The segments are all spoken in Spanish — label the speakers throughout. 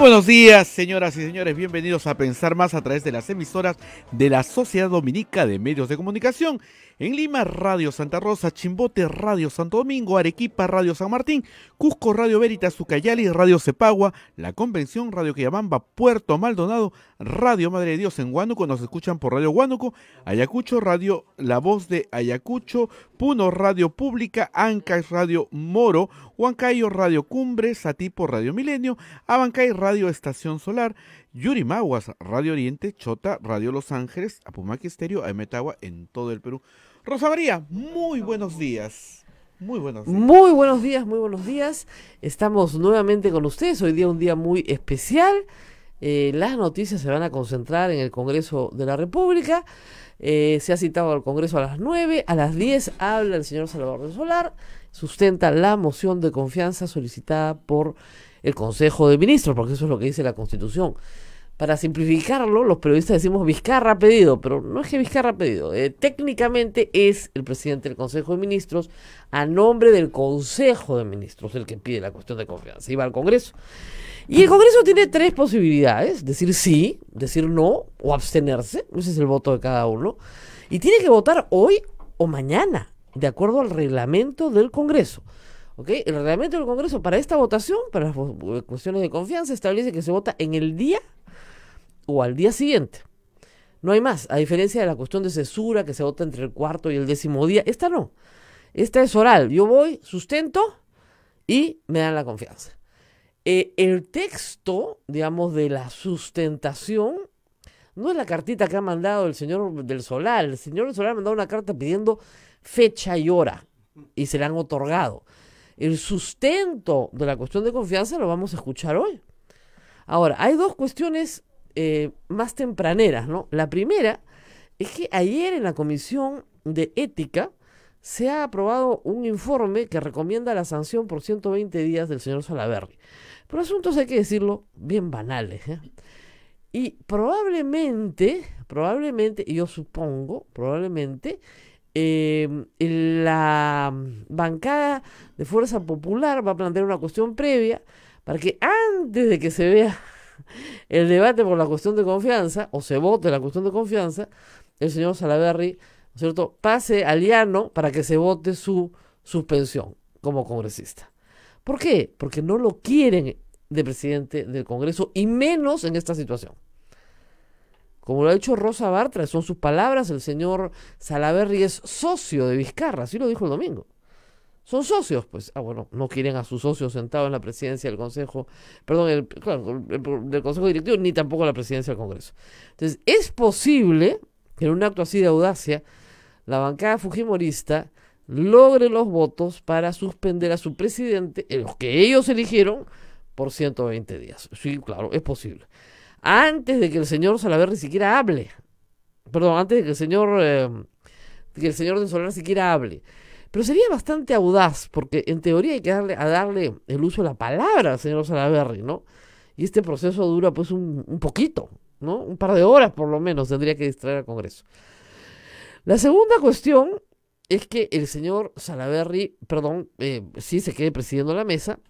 Speaker 1: buenos días, señoras y señores. Bienvenidos a Pensar Más a través de las emisoras de la Sociedad Dominica de Medios de Comunicación en Lima, Radio Santa Rosa, Chimbote, Radio Santo Domingo, Arequipa, Radio San Martín, Cusco, Radio Veritas, Ucayali, Radio Cepagua, La Convención, Radio Quillabamba, Puerto Maldonado, Radio Madre de Dios en Huánuco, nos escuchan por Radio Huánuco, Ayacucho, Radio La Voz de Ayacucho, Puno, Radio Pública, Ancay Radio Moro, Huancayo, Radio Cumbres, Satipo, Radio Milenio, Abancay, Radio Estación Solar, Yurimaguas, Radio Oriente, Chota, Radio Los Ángeles, Apumaque Estéreo, Aemetagua, en todo el Perú. Rosa María, muy buenos
Speaker 2: días. Muy buenos días. Muy buenos días, muy buenos días. Estamos nuevamente con ustedes. Hoy día un día muy especial. Eh, las noticias se van a concentrar en el Congreso de la República. Eh, se ha citado al Congreso a las 9. A las 10 habla el señor Salvador de Solar. Sustenta la moción de confianza solicitada por el Consejo de Ministros, porque eso es lo que dice la Constitución para simplificarlo, los periodistas decimos Vizcarra ha pedido, pero no es que Vizcarra ha pedido. Eh, técnicamente es el presidente del Consejo de Ministros a nombre del Consejo de Ministros el que pide la cuestión de confianza. Iba al Congreso. Y el Congreso tiene tres posibilidades, decir sí, decir no o abstenerse. Ese es el voto de cada uno. Y tiene que votar hoy o mañana, de acuerdo al reglamento del Congreso. Okay. El reglamento del Congreso para esta votación, para las cuestiones de confianza, establece que se vota en el día o al día siguiente. No hay más. A diferencia de la cuestión de cesura que se vota entre el cuarto y el décimo día, esta no. Esta es oral. Yo voy, sustento y me dan la confianza. Eh, el texto, digamos, de la sustentación no es la cartita que ha mandado el señor del Solar. El señor del Solar ha mandado una carta pidiendo fecha y hora y se la han otorgado. El sustento de la cuestión de confianza lo vamos a escuchar hoy. Ahora, hay dos cuestiones eh, más tempraneras, ¿no? La primera es que ayer en la Comisión de Ética se ha aprobado un informe que recomienda la sanción por 120 días del señor Salaverry. Pero asuntos, hay que decirlo, bien banales. ¿eh? Y probablemente, probablemente, yo supongo, probablemente, em, la bancada de Fuerza Popular va a plantear una cuestión previa para que antes de que se vea el debate por la cuestión de confianza, o se vote la cuestión de confianza, el señor Salaverry, cierto?, pase al llano para que se vote su suspensión como congresista. ¿Por qué? Porque no lo quieren de presidente del Congreso y menos en esta situación. Como lo ha dicho Rosa Bartra, son sus palabras, el señor Salaverry es socio de Vizcarra, así lo dijo el domingo son socios, pues, ah, bueno, no quieren a sus socios sentados en la presidencia del Consejo, perdón, del Consejo Directivo, ni tampoco la presidencia del Congreso. Entonces, es posible que en un acto así de audacia, la bancada fujimorista logre los votos para suspender a su presidente, en los que ellos eligieron, por 120 días. Sí, claro, es posible. Antes de que el señor Salaverri siquiera hable, perdón, antes de que el señor, eh, que el señor de siquiera hable. Pero sería bastante audaz, porque en teoría hay que darle, a darle el uso de la palabra al señor Salaverry, ¿no? Y este proceso dura pues un, poquito, ¿no? Un par de horas por lo menos tendría que distraer al Congreso. La segunda cuestión es que el señor Salaverry, perdón, eh, sí se quede presidiendo la mesa,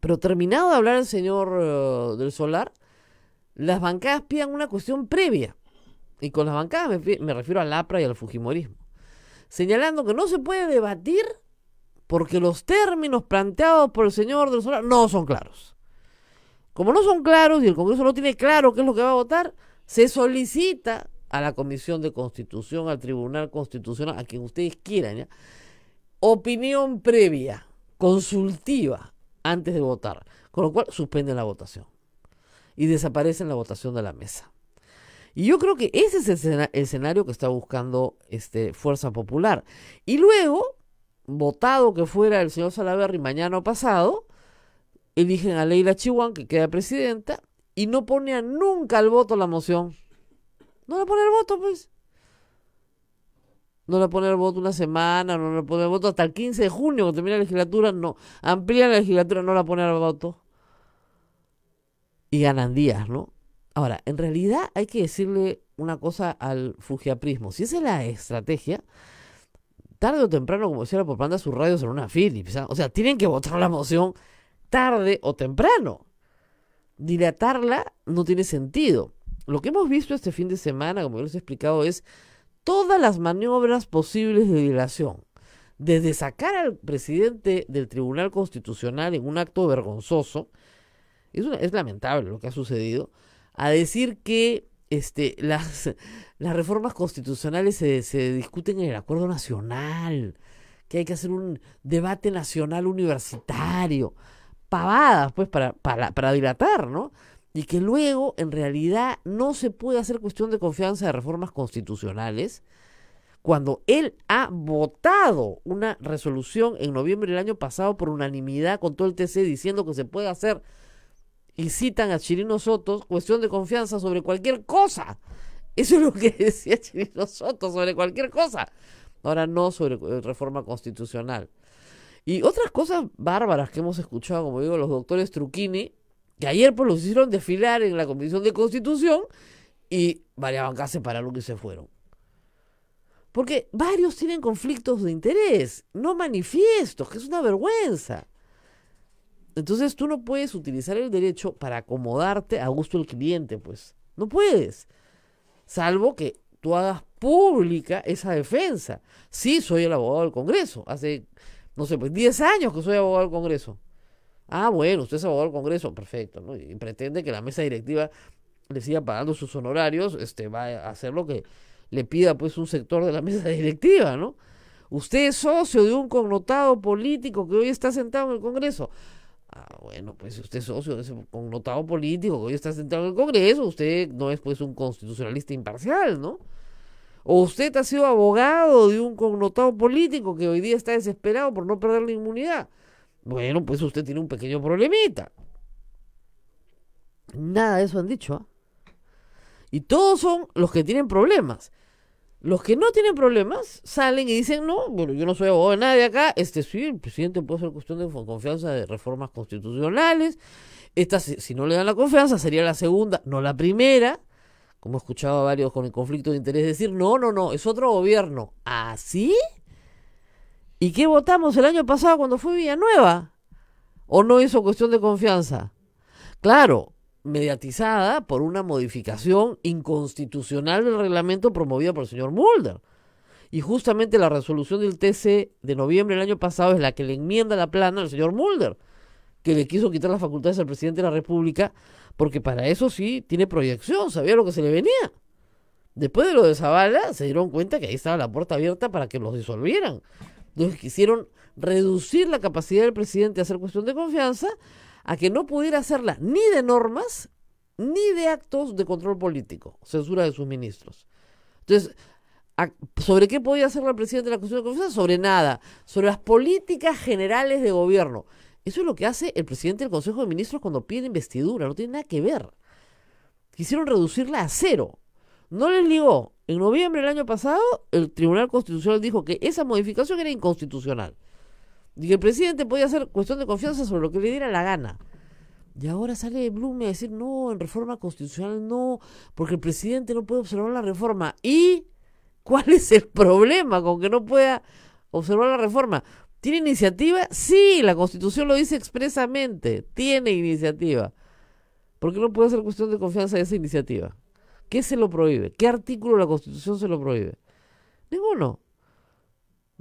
Speaker 2: pero terminado de hablar el señor eh, del Solar, las bancadas pidan una cuestión previa. Y con las bancadas me refiero al APRA y al Fujimorismo señalando que no se puede debatir porque los términos planteados por el señor los Solar no son claros. Como no son claros y el Congreso no tiene claro qué es lo que va a votar, se solicita a la Comisión de Constitución, al Tribunal Constitucional, a quien ustedes quieran, opinión previa, consultiva, antes de votar. Con lo cual suspenden la votación y desaparecen la votación de la mesa. Y yo creo que ese es el, escenario que está buscando este, Fuerza Popular. Y luego, votado que fuera el señor Salaverry mañana pasado, eligen a Leila Chihuahua, que queda presidenta, y no pone nunca al voto la moción. No la pone al voto, pues. No la pone al voto una semana, no la pone al voto hasta el 15 de junio, que termina la legislatura, no. Amplía la legislatura, no la pone al voto. Y ganan días, ¿no? Ahora, en realidad hay que decirle una cosa al fujiaprismo. Si esa es la estrategia, tarde o temprano, como decía la propaganda, sus radios en una Philips. ¿ah? O sea, tienen que votar la moción tarde o temprano. Dilatarla no tiene sentido. Lo que hemos visto este fin de semana, como yo les he explicado, es todas las maniobras posibles de dilación. Desde sacar al presidente del Tribunal Constitucional en un acto vergonzoso, es lamentable lo que ha sucedido, a decir que este, las, las reformas constitucionales se, se discuten en el acuerdo nacional, que hay que hacer un debate nacional universitario, pavadas, pues, para, para, para dilatar, ¿no? Y que luego, en realidad, no se puede hacer cuestión de confianza de reformas constitucionales, cuando él ha votado una resolución en noviembre del año pasado por unanimidad con todo el TC diciendo que se puede hacer y citan a Chirino Soto, cuestión de confianza sobre cualquier cosa. Eso es lo que decía Chirino Soto, sobre cualquier cosa. Ahora no sobre eh, reforma constitucional. Y otras cosas bárbaras que hemos escuchado, como digo, los doctores Truquini, que ayer pues los hicieron desfilar en la Comisión de Constitución y variaban casi para lo y se fueron. Porque varios tienen conflictos de interés, no manifiestos, que es una vergüenza. Entonces tú no puedes utilizar el derecho para acomodarte a gusto del cliente, pues. No puedes. Salvo que tú hagas pública esa defensa. Sí, soy el abogado del Congreso. Hace, no sé, pues 10 años que soy abogado del Congreso. Ah, bueno, usted es abogado del Congreso, perfecto, Y pretende que la mesa directiva le siga pagando sus honorarios, este, va a hacer lo que le pida pues un sector de la mesa directiva, ¿no? Usted es socio de un connotado político que hoy está sentado en el Congreso. Ah, bueno, pues usted es socio de ese connotado político, que hoy está sentado en el Congreso, usted no es pues un constitucionalista imparcial, ¿no? O usted ha sido abogado de un connotado político que hoy día está desesperado por no perder la inmunidad. Bueno, pues usted tiene un pequeño problemita. Nada de eso han dicho. ¿ah? Y todos son los que tienen problemas. Los que no tienen problemas salen y dicen, no, bueno, yo no soy abogado de nadie acá, este sí, el presidente puede ser cuestión de confianza de reformas constitucionales, esta si no le dan la confianza sería la segunda, no la primera, como he escuchado a varios con el conflicto de interés decir, no, no, no, es otro gobierno, ¿así? ¿Ah, ¿Y qué votamos el año pasado cuando fue Villanueva? ¿O no hizo cuestión de confianza? Claro, mediatizada por una modificación inconstitucional del reglamento promovida por el señor Mulder. Y justamente la resolución del TC de noviembre del año pasado es la que le enmienda la plana al señor Mulder, que le quiso quitar las facultades al presidente de la República, porque para eso sí tiene proyección, sabía lo que se le venía. Después de lo de Zavala, se dieron cuenta que ahí estaba la puerta abierta para que los disolvieran. Entonces quisieron reducir la capacidad del presidente a hacer cuestión de confianza a que no pudiera hacerla ni de normas ni de actos de control político, censura de sus ministros. Entonces, ¿sobre qué podía hacer la presidenta de la Constitución de la Sobre nada, sobre las políticas generales de gobierno. Eso es lo que hace el presidente del Consejo de Ministros cuando pide investidura, no tiene nada que ver. Quisieron reducirla a cero. No les digo, En noviembre del año pasado, el Tribunal Constitucional dijo que esa modificación era inconstitucional. Y que el presidente podía hacer cuestión de confianza sobre lo que le diera la gana. Y ahora sale Blume a decir, no, en reforma constitucional no, porque el presidente no puede observar la reforma. ¿Y cuál es el problema con que no pueda observar la reforma? ¿Tiene iniciativa? Sí, la constitución lo dice expresamente, tiene iniciativa. ¿Por qué no puede hacer cuestión de confianza esa iniciativa? ¿Qué se lo prohíbe? ¿Qué artículo de la constitución se lo prohíbe? Ninguno.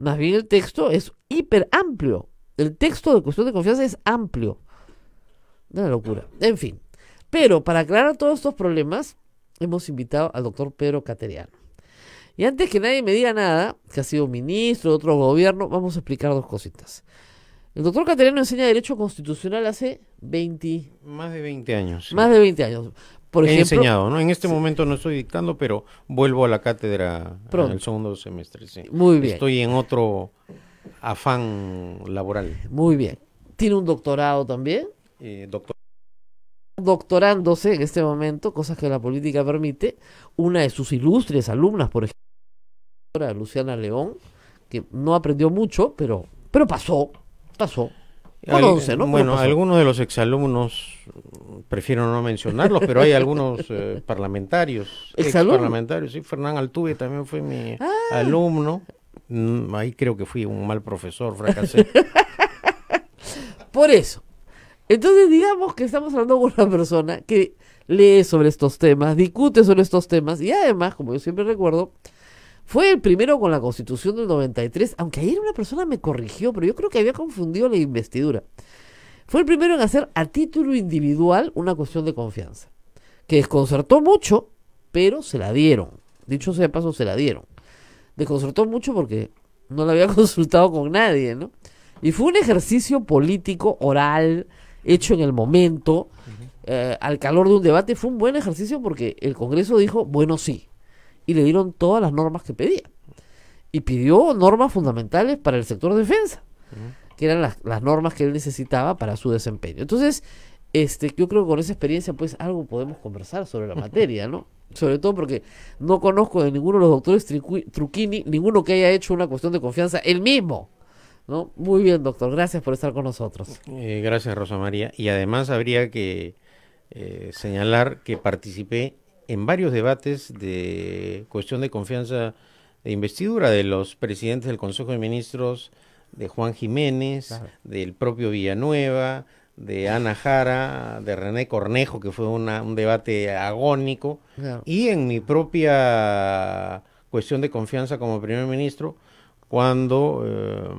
Speaker 2: Más bien el texto es hiper amplio. El texto de cuestión de confianza es amplio. Una locura. En fin. Pero para aclarar todos estos problemas, hemos invitado al doctor Pedro Cateriano. Y antes que nadie me diga nada, que ha sido ministro de otro gobierno, vamos a explicar dos cositas. El doctor Cateriano enseña Derecho Constitucional hace 20... Más de 20 años. Más de 20 años. Por He enseñado, ¿no? En este momento no estoy dictando,
Speaker 3: pero vuelvo a la cátedra en el segundo semestre. Sí. Muy bien. Estoy en otro afán laboral.
Speaker 2: Muy bien. ¿Tiene un doctorado también? Eh, doctor doctorándose en este momento, cosas que la política permite, una de sus ilustres alumnas, por ejemplo, Luciana León, que no aprendió mucho, pero, pero pasó, pasó. Bueno,
Speaker 3: algunos de los exalumnos prefiero no mencionarlos, pero hay algunos eh, parlamentarios. ¿Exalumnos? Parlamentarios, sí. Fernán Altuve también fue mi ah. alumno. Mm, ahí creo que fui un mal profesor, fracasé.
Speaker 2: Por eso. Entonces, digamos que estamos hablando con una persona que lee sobre estos temas, discute sobre estos temas y además, como yo siempre recuerdo, fue el primero con la constitución del 93, aunque ayer una persona me corrigió, pero yo creo que había confundido la investidura. Fue el primero en hacer a título individual una cuestión de confianza, que desconcertó mucho, pero se la dieron. Dicho sea de paso, se la dieron. Desconcertó mucho porque no la había consultado con nadie, ¿no? Y fue un ejercicio político oral, hecho en el momento, eh, al calor de un debate. Fue un buen ejercicio porque el Congreso dijo, bueno, sí, y le dieron todas las normas que pedía. Y pidió normas fundamentales para el sector defensa, que eran las, normas que él necesitaba para su desempeño. Entonces, este, yo creo que con esa experiencia, pues algo podemos conversar sobre la materia, ¿no? Sobre todo porque no conozco de ninguno de los doctores Truquini, ninguno que haya hecho una cuestión de confianza él mismo. ¿no? Muy bien, doctor. Gracias por estar con nosotros.
Speaker 3: Eh, gracias, Rosa María. Y además habría que eh, señalar que participé en varios debates de cuestión de confianza de investidura de los presidentes del Consejo de Ministros, de Juan Jiménez, del propio Villanueva, de Ana Jara, de René Cornejo, que fue un debate agónico, y en mi propia cuestión de confianza como primer ministro, cuando eh,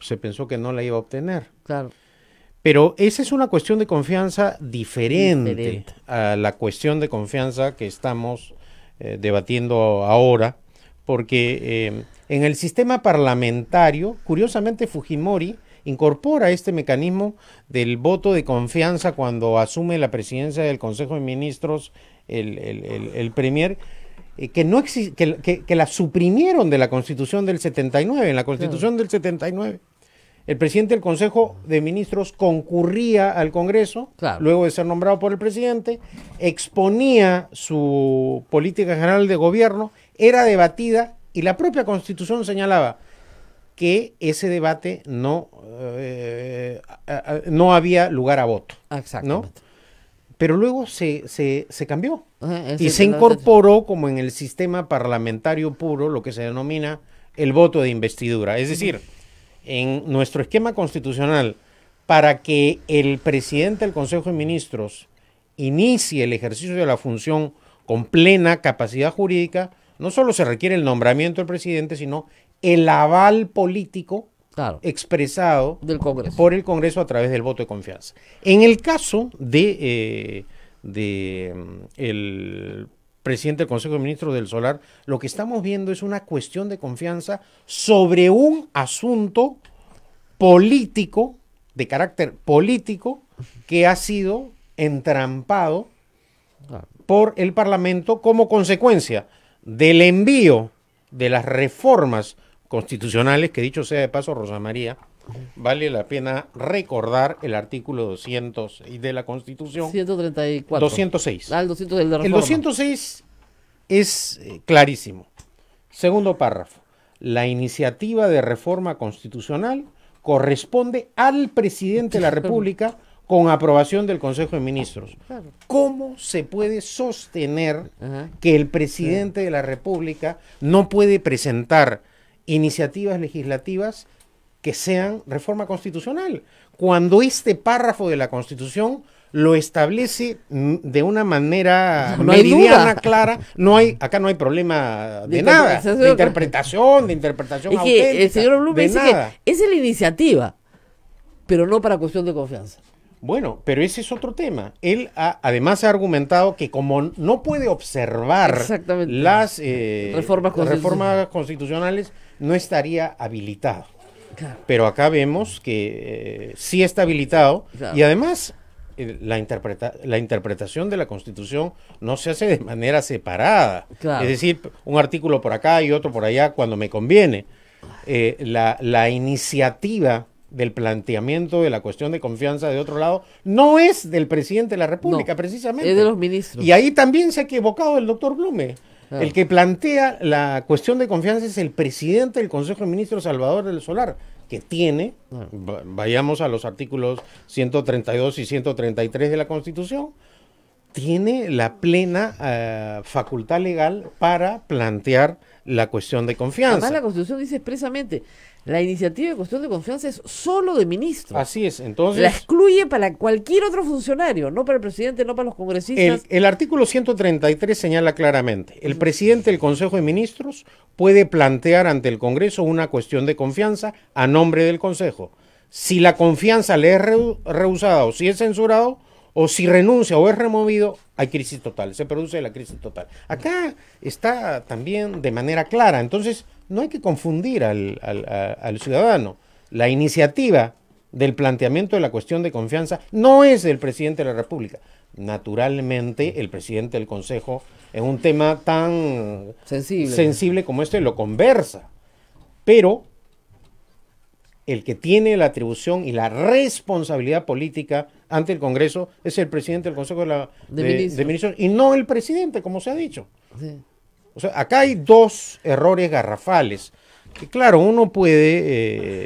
Speaker 3: se pensó que no la iba a obtener. Claro. Pero esa es una cuestión de confianza diferente, a la cuestión de confianza que estamos eh, debatiendo ahora, porque eh, en el sistema parlamentario, curiosamente Fujimori incorpora este mecanismo del voto de confianza cuando asume la presidencia del Consejo de Ministros el, Premier, eh, que, no que, que, la suprimieron de la Constitución del 79. En la Constitución del 79 el presidente del Consejo de Ministros concurría al Congreso, luego de ser nombrado por el presidente, exponía su política general de gobierno, era debatida y la propia Constitución señalaba que ese debate no, eh, no había lugar a voto. Exacto. Pero luego se, se, cambió y se incorporó como en el sistema parlamentario puro lo que se denomina el voto de investidura. Es decir, en nuestro esquema constitucional para que el presidente del Consejo de Ministros inicie el ejercicio de la función con plena capacidad jurídica, no solo se requiere el nombramiento del presidente, sino el aval político expresado del por el Congreso a través del voto de confianza. En el caso de, eh, de mm, el presidente del Consejo de Ministros del Solar, lo que estamos viendo es una cuestión de confianza sobre un asunto político, de carácter político, que ha sido entrampado por el Parlamento como consecuencia del envío de las reformas constitucionales, que dicho sea de paso, Rosa María, vale la pena recordar el artículo 200 de la Constitución.
Speaker 2: 134. 206. Ah, el 206.
Speaker 3: es eh, clarísimo. Segundo párrafo. La iniciativa de reforma constitucional corresponde al presidente de la República con aprobación del Consejo de Ministros. ¿Cómo se puede sostener que el presidente de la República no puede presentar iniciativas legislativas que sean reforma constitucional, cuando este párrafo de la Constitución lo establece de una manera no clara. No hay, acá no hay problema de, nada, de interpretación, de interpretación. Es el señor dice que
Speaker 2: es la iniciativa, pero no para cuestión de confianza.
Speaker 3: Bueno, pero ese es otro tema. Él además ha argumentado que como no puede observar las eh, reformas constitucionales, no estaría habilitado. Pero acá vemos que eh, sí está habilitado y además eh, la, interpretación de la Constitución no se hace de manera separada. Es decir, un artículo por acá y otro por allá cuando me conviene. Eh, la, iniciativa del planteamiento de la cuestión de confianza de otro lado no es del presidente de la República, precisamente. Es de los
Speaker 2: ministros. Y ahí también
Speaker 3: se ha equivocado el doctor Blume. El ah. que plantea la cuestión de confianza es el presidente del Consejo de Ministros, Salvador del Solar, que tiene, ah. vayamos a los artículos 132 y 133 de la Constitución, tiene la plena eh, facultad legal para plantear la cuestión de confianza. Además, la
Speaker 2: Constitución dice expresamente, la iniciativa de cuestión de confianza es solo de ministros.
Speaker 3: Así es, entonces... La
Speaker 2: excluye para cualquier otro funcionario, no para el presidente, no para los congresistas.
Speaker 3: El, artículo 133 señala claramente, el presidente del Consejo de Ministros puede plantear ante el Congreso una cuestión de confianza a nombre del Consejo. Si la confianza le es rehusada o si es censurado, o si renuncia o es removido, hay crisis total, se produce la crisis total. Acá está también de manera clara, entonces no hay que confundir al, ciudadano. La iniciativa del planteamiento de la cuestión de confianza no es del presidente de la República. Naturalmente, el presidente del Consejo en un tema tan sensible como este lo conversa, pero el que tiene la atribución y la responsabilidad política ante el Congreso es el presidente del Consejo de, la, de, ministros. y no el presidente, como se ha dicho. O sea, acá hay dos errores garrafales. Que claro, uno puede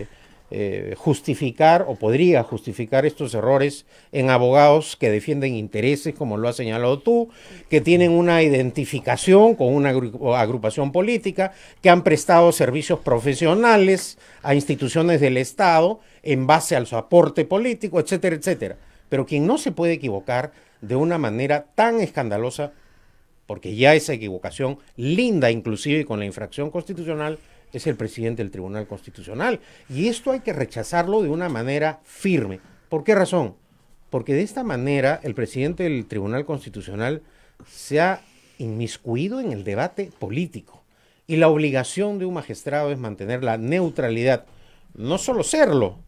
Speaker 3: eh, eh, justificar o podría justificar estos errores en abogados que defienden intereses, como lo ha señalado tú, que tienen una identificación con una agrupación política, que han prestado servicios profesionales a instituciones del Estado en base al su aporte político, etcétera, etcétera. Pero quien no se puede equivocar de una manera tan escandalosa, porque ya esa equivocación linda inclusive con la infracción constitucional, es el presidente del Tribunal Constitucional. Y esto hay que rechazarlo de una manera firme. ¿Por qué razón? Porque de esta manera el presidente del Tribunal Constitucional se ha inmiscuido en el debate político. Y la obligación de un magistrado es mantener la neutralidad, no solo serlo,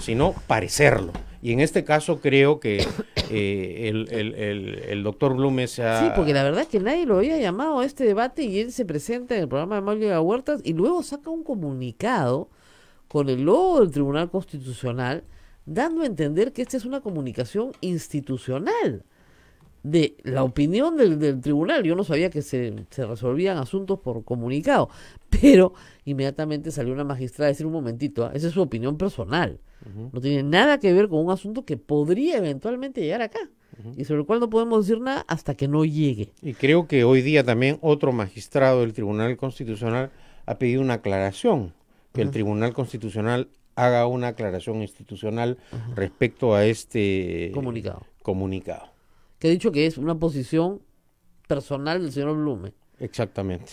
Speaker 3: sino parecerlo. Y en este caso creo que eh, el, el, el, se doctor ha... Sí, porque la verdad
Speaker 2: es que nadie lo había llamado a este debate y él se presenta en el programa de Mario Huertas y luego saca un comunicado con el logo del Tribunal Constitucional dando a entender que esta es una comunicación institucional de la opinión del, tribunal. Yo no sabía que se, resolvían asuntos por comunicado, pero inmediatamente salió una magistrada a decir un momentito, ¿ah? esa es su opinión personal. No tiene nada que ver con un asunto que podría eventualmente llegar acá y sobre el cual no podemos decir nada hasta que no llegue. Y creo que hoy día también otro magistrado
Speaker 3: del Tribunal Constitucional ha pedido una aclaración, que el Tribunal Constitucional haga una aclaración institucional respecto a este comunicado. comunicado.
Speaker 2: Que ha dicho que es una posición personal del señor Blume.
Speaker 3: Exactamente.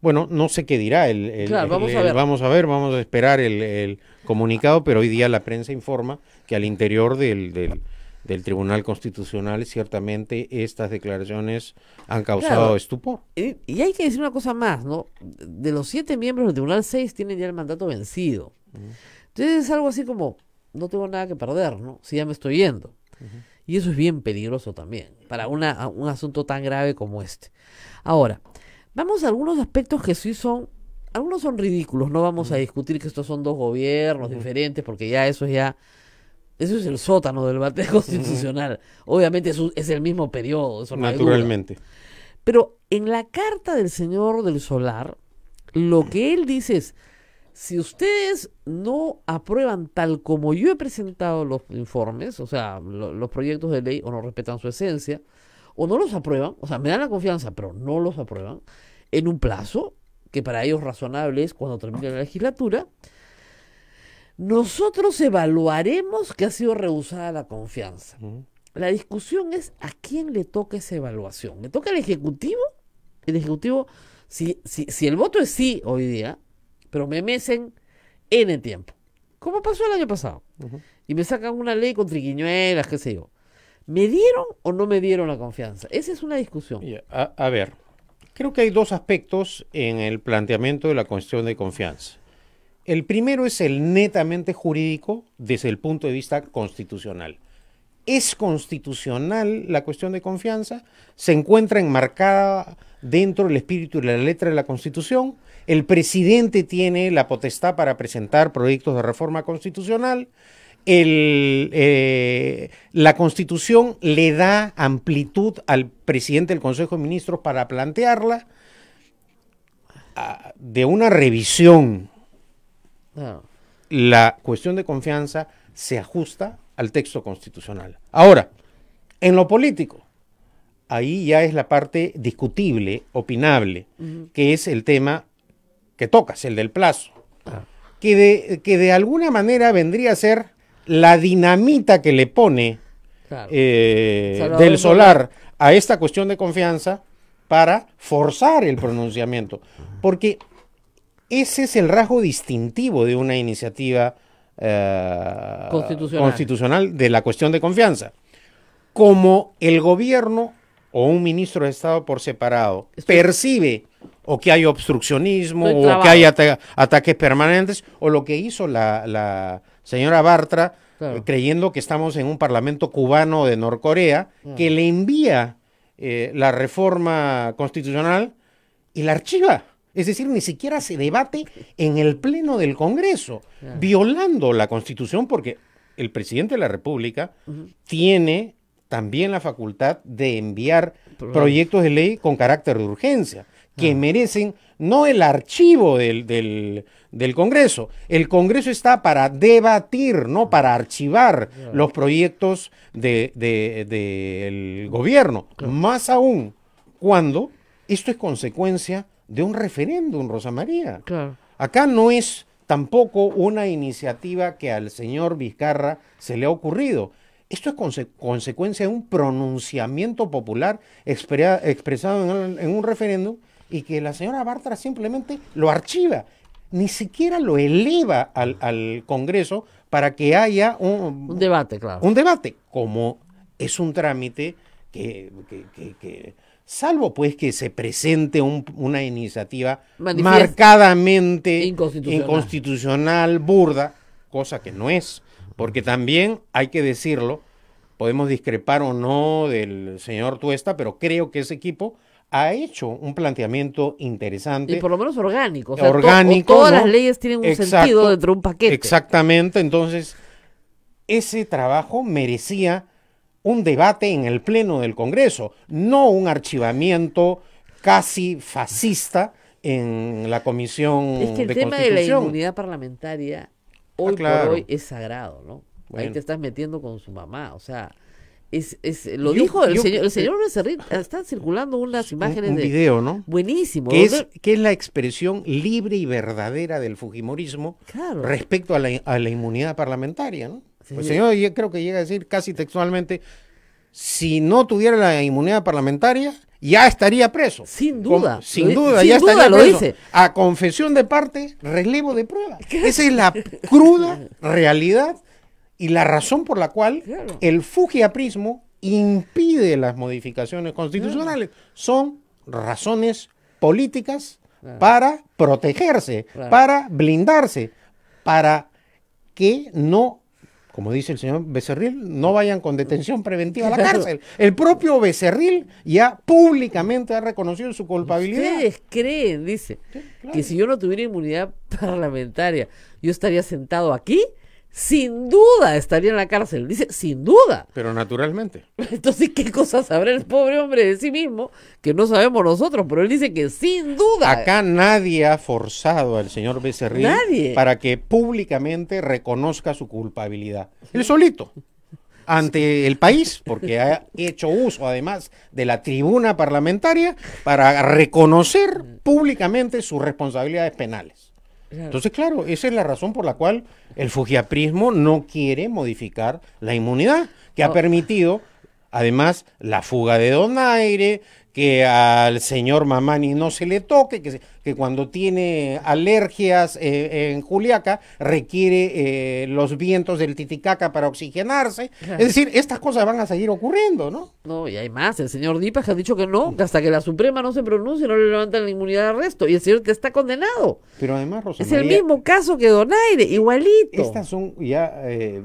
Speaker 3: Bueno, no sé qué dirá el... vamos, vamos, a ver. vamos a esperar el comunicado, pero hoy día la prensa informa que al interior del, del, Tribunal Constitucional
Speaker 2: ciertamente estas declaraciones han causado estupor. Y, hay que decir una cosa más, ¿no? De los siete miembros del Tribunal, seis tienen ya el mandato vencido. Entonces es algo así como, no tengo nada que perder, ¿no? Si ya me estoy yendo. Y eso es bien peligroso también, para un asunto tan grave como este. Ahora, vamos a algunos aspectos que sí son algunos son ridículos, no vamos a discutir que estos son dos gobiernos diferentes, porque ya eso es ya, eso es el sótano del debate constitucional. Obviamente es, es el mismo periodo. Eso Naturalmente. Pero en la carta del señor del Solar, lo que él dice es, si ustedes no aprueban tal como yo he presentado los informes, o sea, los proyectos de ley, o no respetan su esencia, o no los aprueban, o sea, me dan la confianza, pero no los aprueban, en un plazo, que para ellos razonable es cuando termine la legislatura, nosotros evaluaremos que ha sido rehusada la confianza. La discusión es a quién le toca esa evaluación. ¿Le toca al Ejecutivo? El Ejecutivo, si, si el voto es sí hoy día, pero me mecen en el tiempo, como pasó el año pasado, y me sacan una ley con triquiñuelas, qué sé yo. ¿Me dieron o no me dieron la confianza? Esa es una discusión.
Speaker 3: a, ver,
Speaker 2: Creo que hay dos aspectos
Speaker 3: en el planteamiento de la cuestión de confianza.
Speaker 2: El primero es el netamente
Speaker 3: jurídico desde el punto de vista constitucional. ¿Es constitucional la cuestión de confianza? ¿Se encuentra enmarcada dentro del espíritu y la letra de la Constitución? ¿El presidente tiene la potestad para presentar proyectos de reforma constitucional? Eh, la constitución le da amplitud al presidente del Consejo de Ministros para plantearla ah, de una revisión. Ah. La cuestión de confianza se ajusta al texto constitucional. Ahora, en lo político, ahí ya es la parte discutible, opinable, que es el tema que tocas, el del plazo, ah. que, que de alguna manera vendría a ser la dinamita que le pone eh, del solar a esta cuestión de confianza para forzar el pronunciamiento. Porque ese es el rasgo distintivo de una iniciativa eh, constitucional. de la cuestión de confianza. Como el gobierno o un ministro de Estado por separado percibe o que hay obstruccionismo o que hay ataques permanentes o lo que hizo la señora Bartra, creyendo que estamos en un parlamento cubano de Norcorea, que le envía eh, la reforma constitucional y la archiva. Es decir, ni siquiera se debate en el Pleno del Congreso, violando la Constitución, porque el presidente de la República tiene también la facultad de enviar proyectos de ley con carácter de urgencia que merecen no el archivo del, del, Congreso. El Congreso está para debatir, no para archivar los proyectos del de, de, gobierno. Más aún cuando esto es consecuencia de un referéndum, Rosa María. Acá no es tampoco una iniciativa que al señor Vizcarra se le ha ocurrido. Esto es consecuencia de un pronunciamiento popular expresado en un referéndum y que la señora Bartra simplemente lo archiva, ni siquiera lo eleva al, Congreso para que haya un, debate, claro. Un debate, como es un trámite que, que, que, salvo pues que se presente una iniciativa marcadamente inconstitucional, burda, cosa que no es, porque también hay que decirlo, podemos discrepar o no del señor Tuesta, pero creo que ese equipo ha hecho un planteamiento interesante. Y por lo
Speaker 2: menos orgánico. orgánico. todas las leyes tienen un sentido dentro
Speaker 3: de un paquete. Exactamente. Entonces, ese trabajo merecía un debate en el Pleno del Congreso, no un archivamiento casi fascista en la Comisión Es que el tema de la inmunidad
Speaker 2: parlamentaria hoy ah, por hoy es sagrado, ¿no? Ahí te estás metiendo con su mamá, o sea, lo dijo el señor, el señor están circulando unas imágenes de un video, ¿no? Buenísimo. Que es, que
Speaker 3: es la expresión libre y verdadera del fujimorismo respecto a la, inmunidad parlamentaria, ¿no? el pues, señor yo creo que llega a decir casi textualmente, si no tuviera la inmunidad parlamentaria, ya estaría preso. Sin duda. sin duda, ya estaría preso. Lo dice. A confesión de parte, relevo de prueba. Esa es la cruda realidad y la razón por la cual el fujiaprismo impide las modificaciones constitucionales son razones políticas para protegerse, para blindarse, para que no, como dice el señor Becerril, no vayan con detención preventiva a la cárcel. El
Speaker 2: propio Becerril ya públicamente ha reconocido su culpabilidad. Ustedes creen, dice, que si yo no tuviera inmunidad parlamentaria, yo estaría sentado aquí sin duda estaría en la cárcel. Dice, sin duda.
Speaker 3: Pero naturalmente.
Speaker 2: Entonces, ¿qué cosa sabrá el pobre hombre de sí mismo? Que no sabemos nosotros, pero él dice que sin duda. Acá
Speaker 3: nadie ha forzado al señor Becerril para que públicamente reconozca su culpabilidad. Él solito ante el país, porque ha hecho uso además de la tribuna parlamentaria para reconocer públicamente sus responsabilidades penales. Entonces, claro, esa es la razón por la cual el fujiaprismo no quiere modificar la inmunidad, que ha permitido, además, la fuga de aire que al señor Mamani no se le toque, que, que cuando tiene alergias eh, en Juliaca requiere eh,
Speaker 2: los vientos del Titicaca para oxigenarse. Es decir, estas cosas van a seguir ocurriendo, ¿no? No, y hay más. El señor Dipas ha dicho que no, hasta que la Suprema no se pronuncie no le levantan la inmunidad de arresto. Y el señor que está condenado.
Speaker 3: Pero además, Es el mismo
Speaker 2: caso que Donaire, igualito. Estas son
Speaker 3: ya... Eh,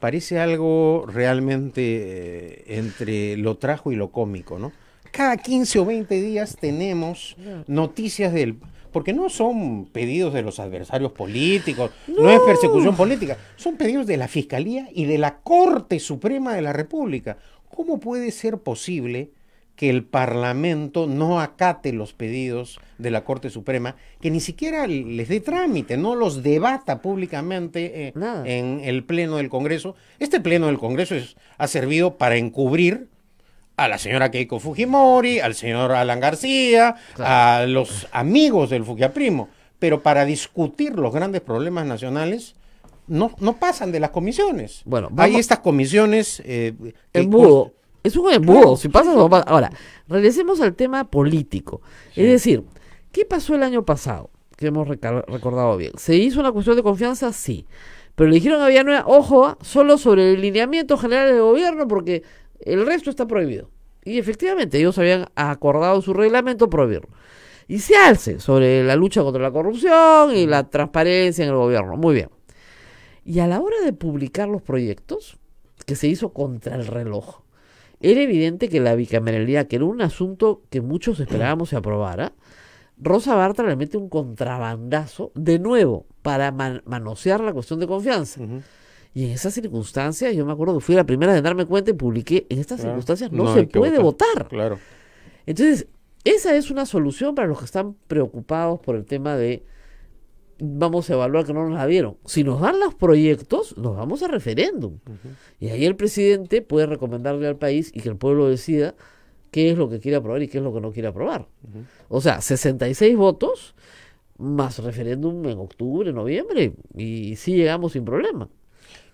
Speaker 3: parece algo realmente entre lo trajo y lo cómico, ¿no? cada 15 o 20 días tenemos noticias del... Porque no son pedidos de los adversarios políticos, no. es persecución política, son pedidos de la Fiscalía y de la Corte Suprema de la República. ¿Cómo puede ser posible que el Parlamento no acate los pedidos de la Corte Suprema, que ni siquiera les dé trámite, no los debata públicamente eh, en el Pleno del Congreso? Este Pleno del Congreso ha servido para encubrir a la señora Keiko Fujimori, al señor Alan García, a los amigos del Primo. Pero para discutir los grandes problemas nacionales, no, no pasan de las comisiones.
Speaker 2: Bueno, hay estas comisiones. Eh, embudo. Es un embudo. Si pasa, no pasa. Ahora, regresemos al tema político. Es decir, ¿qué pasó el año pasado? Que hemos recordado bien. ¿Se hizo una cuestión de confianza? Sí. Pero le dijeron a Villanueva, ojo, solo sobre el lineamiento general del gobierno, porque el resto está prohibido. Y efectivamente, ellos habían acordado su reglamento prohibirlo. Y se alce sobre la lucha contra la corrupción y la transparencia en el gobierno. Muy bien. Y a la hora de publicar los proyectos, que se hizo contra el reloj, era evidente que la bicameralidad, que era un asunto que muchos esperábamos se aprobara, Rosa Bartra le mete un contrabandazo de nuevo para manosear la cuestión de confianza. Y en esas circunstancias, yo me acuerdo que fui la primera de darme cuenta y publiqué, en estas circunstancias no, se puede votar. Claro. Entonces, esa es una solución para los que están preocupados por el tema de vamos a evaluar que no nos la dieron. Si nos dan los proyectos, nos vamos a referéndum. Y ahí el presidente puede recomendarle al país y que el pueblo decida qué es lo que quiere aprobar y qué es lo que no quiere aprobar. O sea, 66 votos más referéndum en octubre, noviembre, y, y sí llegamos sin problema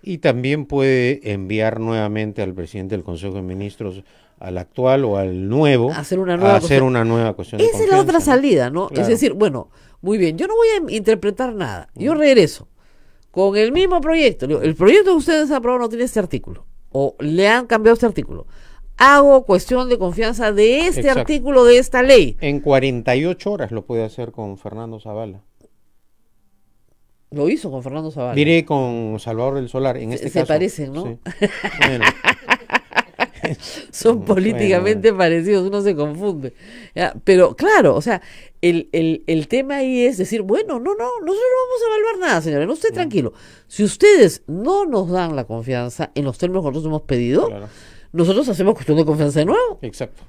Speaker 3: y también puede enviar nuevamente al presidente del Consejo de Ministros al actual o al nuevo hacer una nueva hacer cuestión. una nueva esa es la otra
Speaker 2: salida no es decir bueno muy bien yo no voy a interpretar nada yo regreso con el mismo proyecto el proyecto que ustedes aprobado no tiene este artículo o le han cambiado este artículo hago cuestión de confianza de este artículo de esta ley en 48 horas lo puede hacer
Speaker 3: con Fernando Zavala
Speaker 2: lo hizo con Fernando Zavala. Diré
Speaker 3: con Salvador
Speaker 2: del Solar, en este caso. Se parecen, ¿no? Bueno. Son políticamente parecidos, uno se confunde. Pero claro, o sea, el, tema ahí es decir, bueno, no, no, nosotros no vamos a evaluar nada, señores, no esté tranquilo. Si ustedes no nos dan la confianza en los términos que nosotros hemos pedido, nosotros hacemos cuestión de confianza de nuevo. Exacto.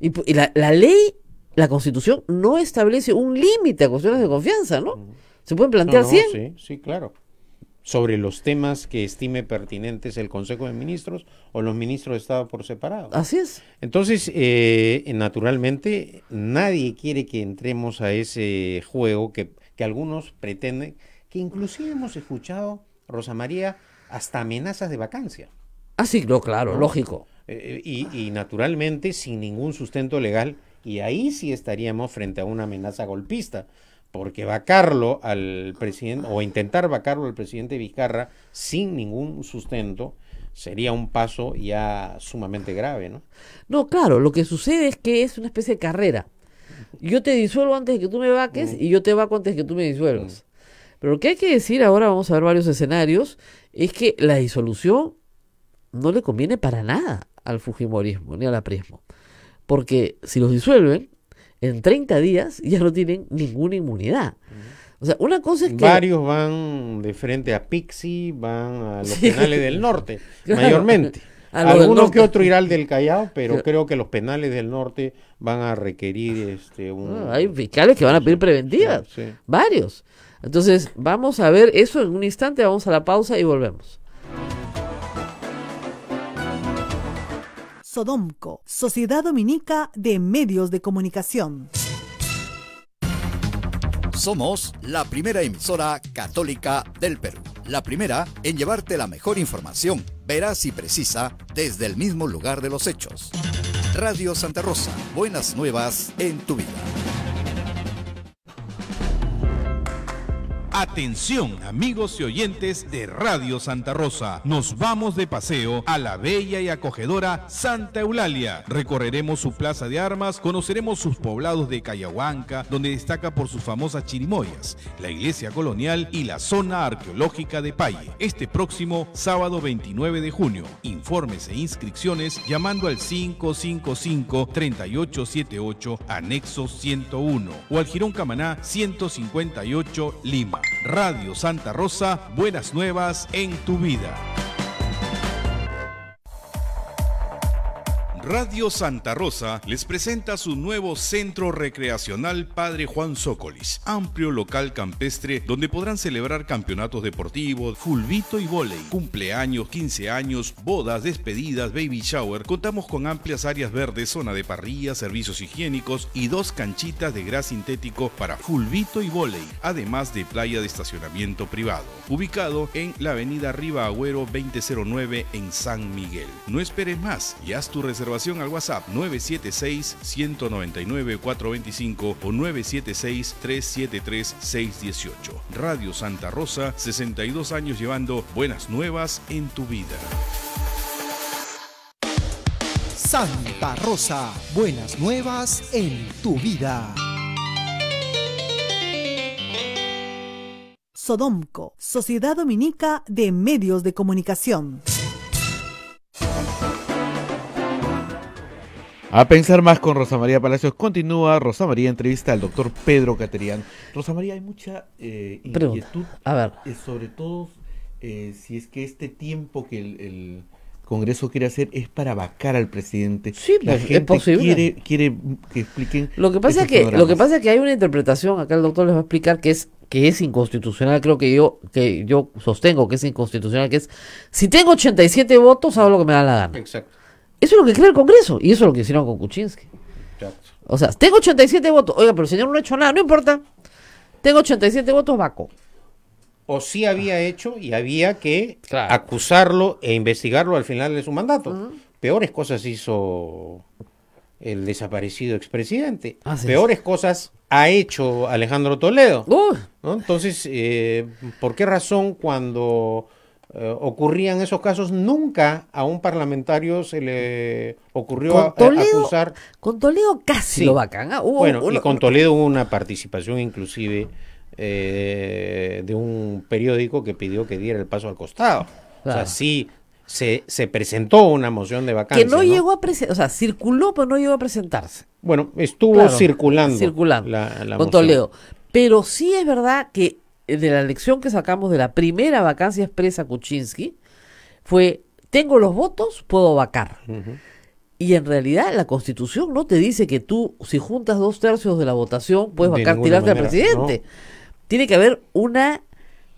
Speaker 2: Y, la, la, ley, la constitución, no establece un límite a cuestiones de confianza, ¿no? ¿Se puede plantear Sí, sí, claro.
Speaker 3: Sobre los temas que estime pertinentes el Consejo de Ministros o los ministros de Estado por separado. Así es. Entonces, eh, naturalmente, nadie quiere que entremos a ese juego que, que algunos pretenden, que inclusive hemos escuchado, Rosa María, hasta amenazas de vacancia. Ah, sí, no, claro, lógico. Eh, eh, y, y, naturalmente sin ningún sustento legal, y ahí sí estaríamos frente a una amenaza golpista, porque vacarlo al presidente o intentar vacarlo al presidente Vizcarra sin ningún sustento sería un paso ya sumamente grave, ¿no?
Speaker 2: No, claro, lo que sucede es que es una especie de carrera. Yo te disuelvo antes de que tú me vaques mm. y yo te vaco antes de que tú me disuelvas. Mm. Pero lo que hay que decir ahora, vamos a ver varios escenarios, es que la disolución no le conviene para nada al Fujimorismo ni al aprismo. Porque si los disuelven, en 30 días ya no tienen ninguna inmunidad. O sea, una cosa es que... Varios van de frente a Pixi,
Speaker 3: van a los penales del norte, mayormente. Algunos que otro irá al del Callao, pero
Speaker 2: creo que los penales del norte van a requerir este un... Ah, hay fiscales que van a pedir preventivas, varios. Entonces, vamos a ver eso en un instante, vamos a la pausa y volvemos. Sodomco, Sociedad Dominica de Medios de Comunicación.
Speaker 4: Somos la primera emisora católica del Perú. La primera en llevarte la mejor información, veraz y precisa, desde el mismo lugar de los hechos.
Speaker 5: Radio Santa Rosa, buenas nuevas en tu vida. Atención, amigos y oyentes de Radio Santa Rosa. Nos vamos de paseo a la bella y acogedora Santa Eulalia. Recorreremos su plaza de armas, conoceremos sus poblados de Cayahuanca, donde destaca por sus famosas chirimoyas, la iglesia colonial y la zona arqueológica de Paye. Este próximo sábado 29 de junio. Informes e inscripciones llamando al 555-3878, anexo 101 o al Girón Camaná 158 Lima. Radio Santa Rosa, buenas nuevas en tu vida. Radio Santa Rosa les presenta su nuevo centro recreacional Padre Juan Zócolis, amplio local campestre donde podrán celebrar campeonatos deportivos, fulbito y volei, cumpleaños, 15 años, bodas, despedidas, baby shower. Contamos con amplias áreas verdes, zona de parrilla, servicios higiénicos y dos canchitas de gras sintético para fulbito y volei, además de playa de estacionamiento privado, ubicado en la avenida Riva Agüero 2009 en San Miguel. No esperes más y haz tu reserva al WhatsApp 976-199-425 o 976-373-618. Radio Santa Rosa, 62 años llevando buenas nuevas en tu vida.
Speaker 4: Santa Rosa, buenas nuevas en tu vida. Sodomco, Sociedad Dominica de
Speaker 2: Medios de Comunicación.
Speaker 1: A pensar más con Rosa María Palacios. Continúa Rosa María entrevista al doctor Pedro Caterian. Rosa María, hay mucha eh, inquietud, a ver. Eh, sobre todo eh, si es que este tiempo que el, Congreso quiere hacer es para vacar al presidente. Sí, pues, es posible. Quiere, quiere que expliquen.
Speaker 2: Lo que pasa es que lo que pasa que hay una interpretación. Acá el doctor les va a explicar que es que es inconstitucional, creo que yo que yo sostengo que es inconstitucional, que es si tengo 87 votos hago lo que me da la gana. Exacto. Eso es lo que cree el Congreso. Y eso es lo que hicieron con Kuczynski. O sea, tengo 87 votos. Oiga, pero el señor no ha hecho nada, no importa. Tengo 87 votos, vaco.
Speaker 3: O sí había ah. hecho y había que acusarlo e investigarlo al final de su mandato. Peores cosas hizo el desaparecido expresidente. Ah, Peores cosas ha hecho Alejandro Toledo. Entonces, eh, ¿por qué razón cuando eh, ocurrían esos casos, nunca a un parlamentario se le ocurrió
Speaker 2: eh, acusar. Con Toledo casi lo vacan ah, bueno, y con Toledo
Speaker 3: hubo una participación inclusive eh, de un periódico que pidió que diera el paso al costado. O sea, ah. sí se, se, presentó una moción de vacancia. Que no, llegó
Speaker 2: a presentarse, o sea, circuló, pero no llegó a presentarse. Bueno, estuvo circulando. Circulando. La, con Toledo. Pero sí es verdad que eh, de la lección que sacamos de la primera vacancia expresa Kuczynski fue, tengo los votos, puedo vacar. Y en realidad la constitución no te dice que tú, si juntas dos tercios de la votación, puedes vacar, tirarte al presidente. Tiene que haber una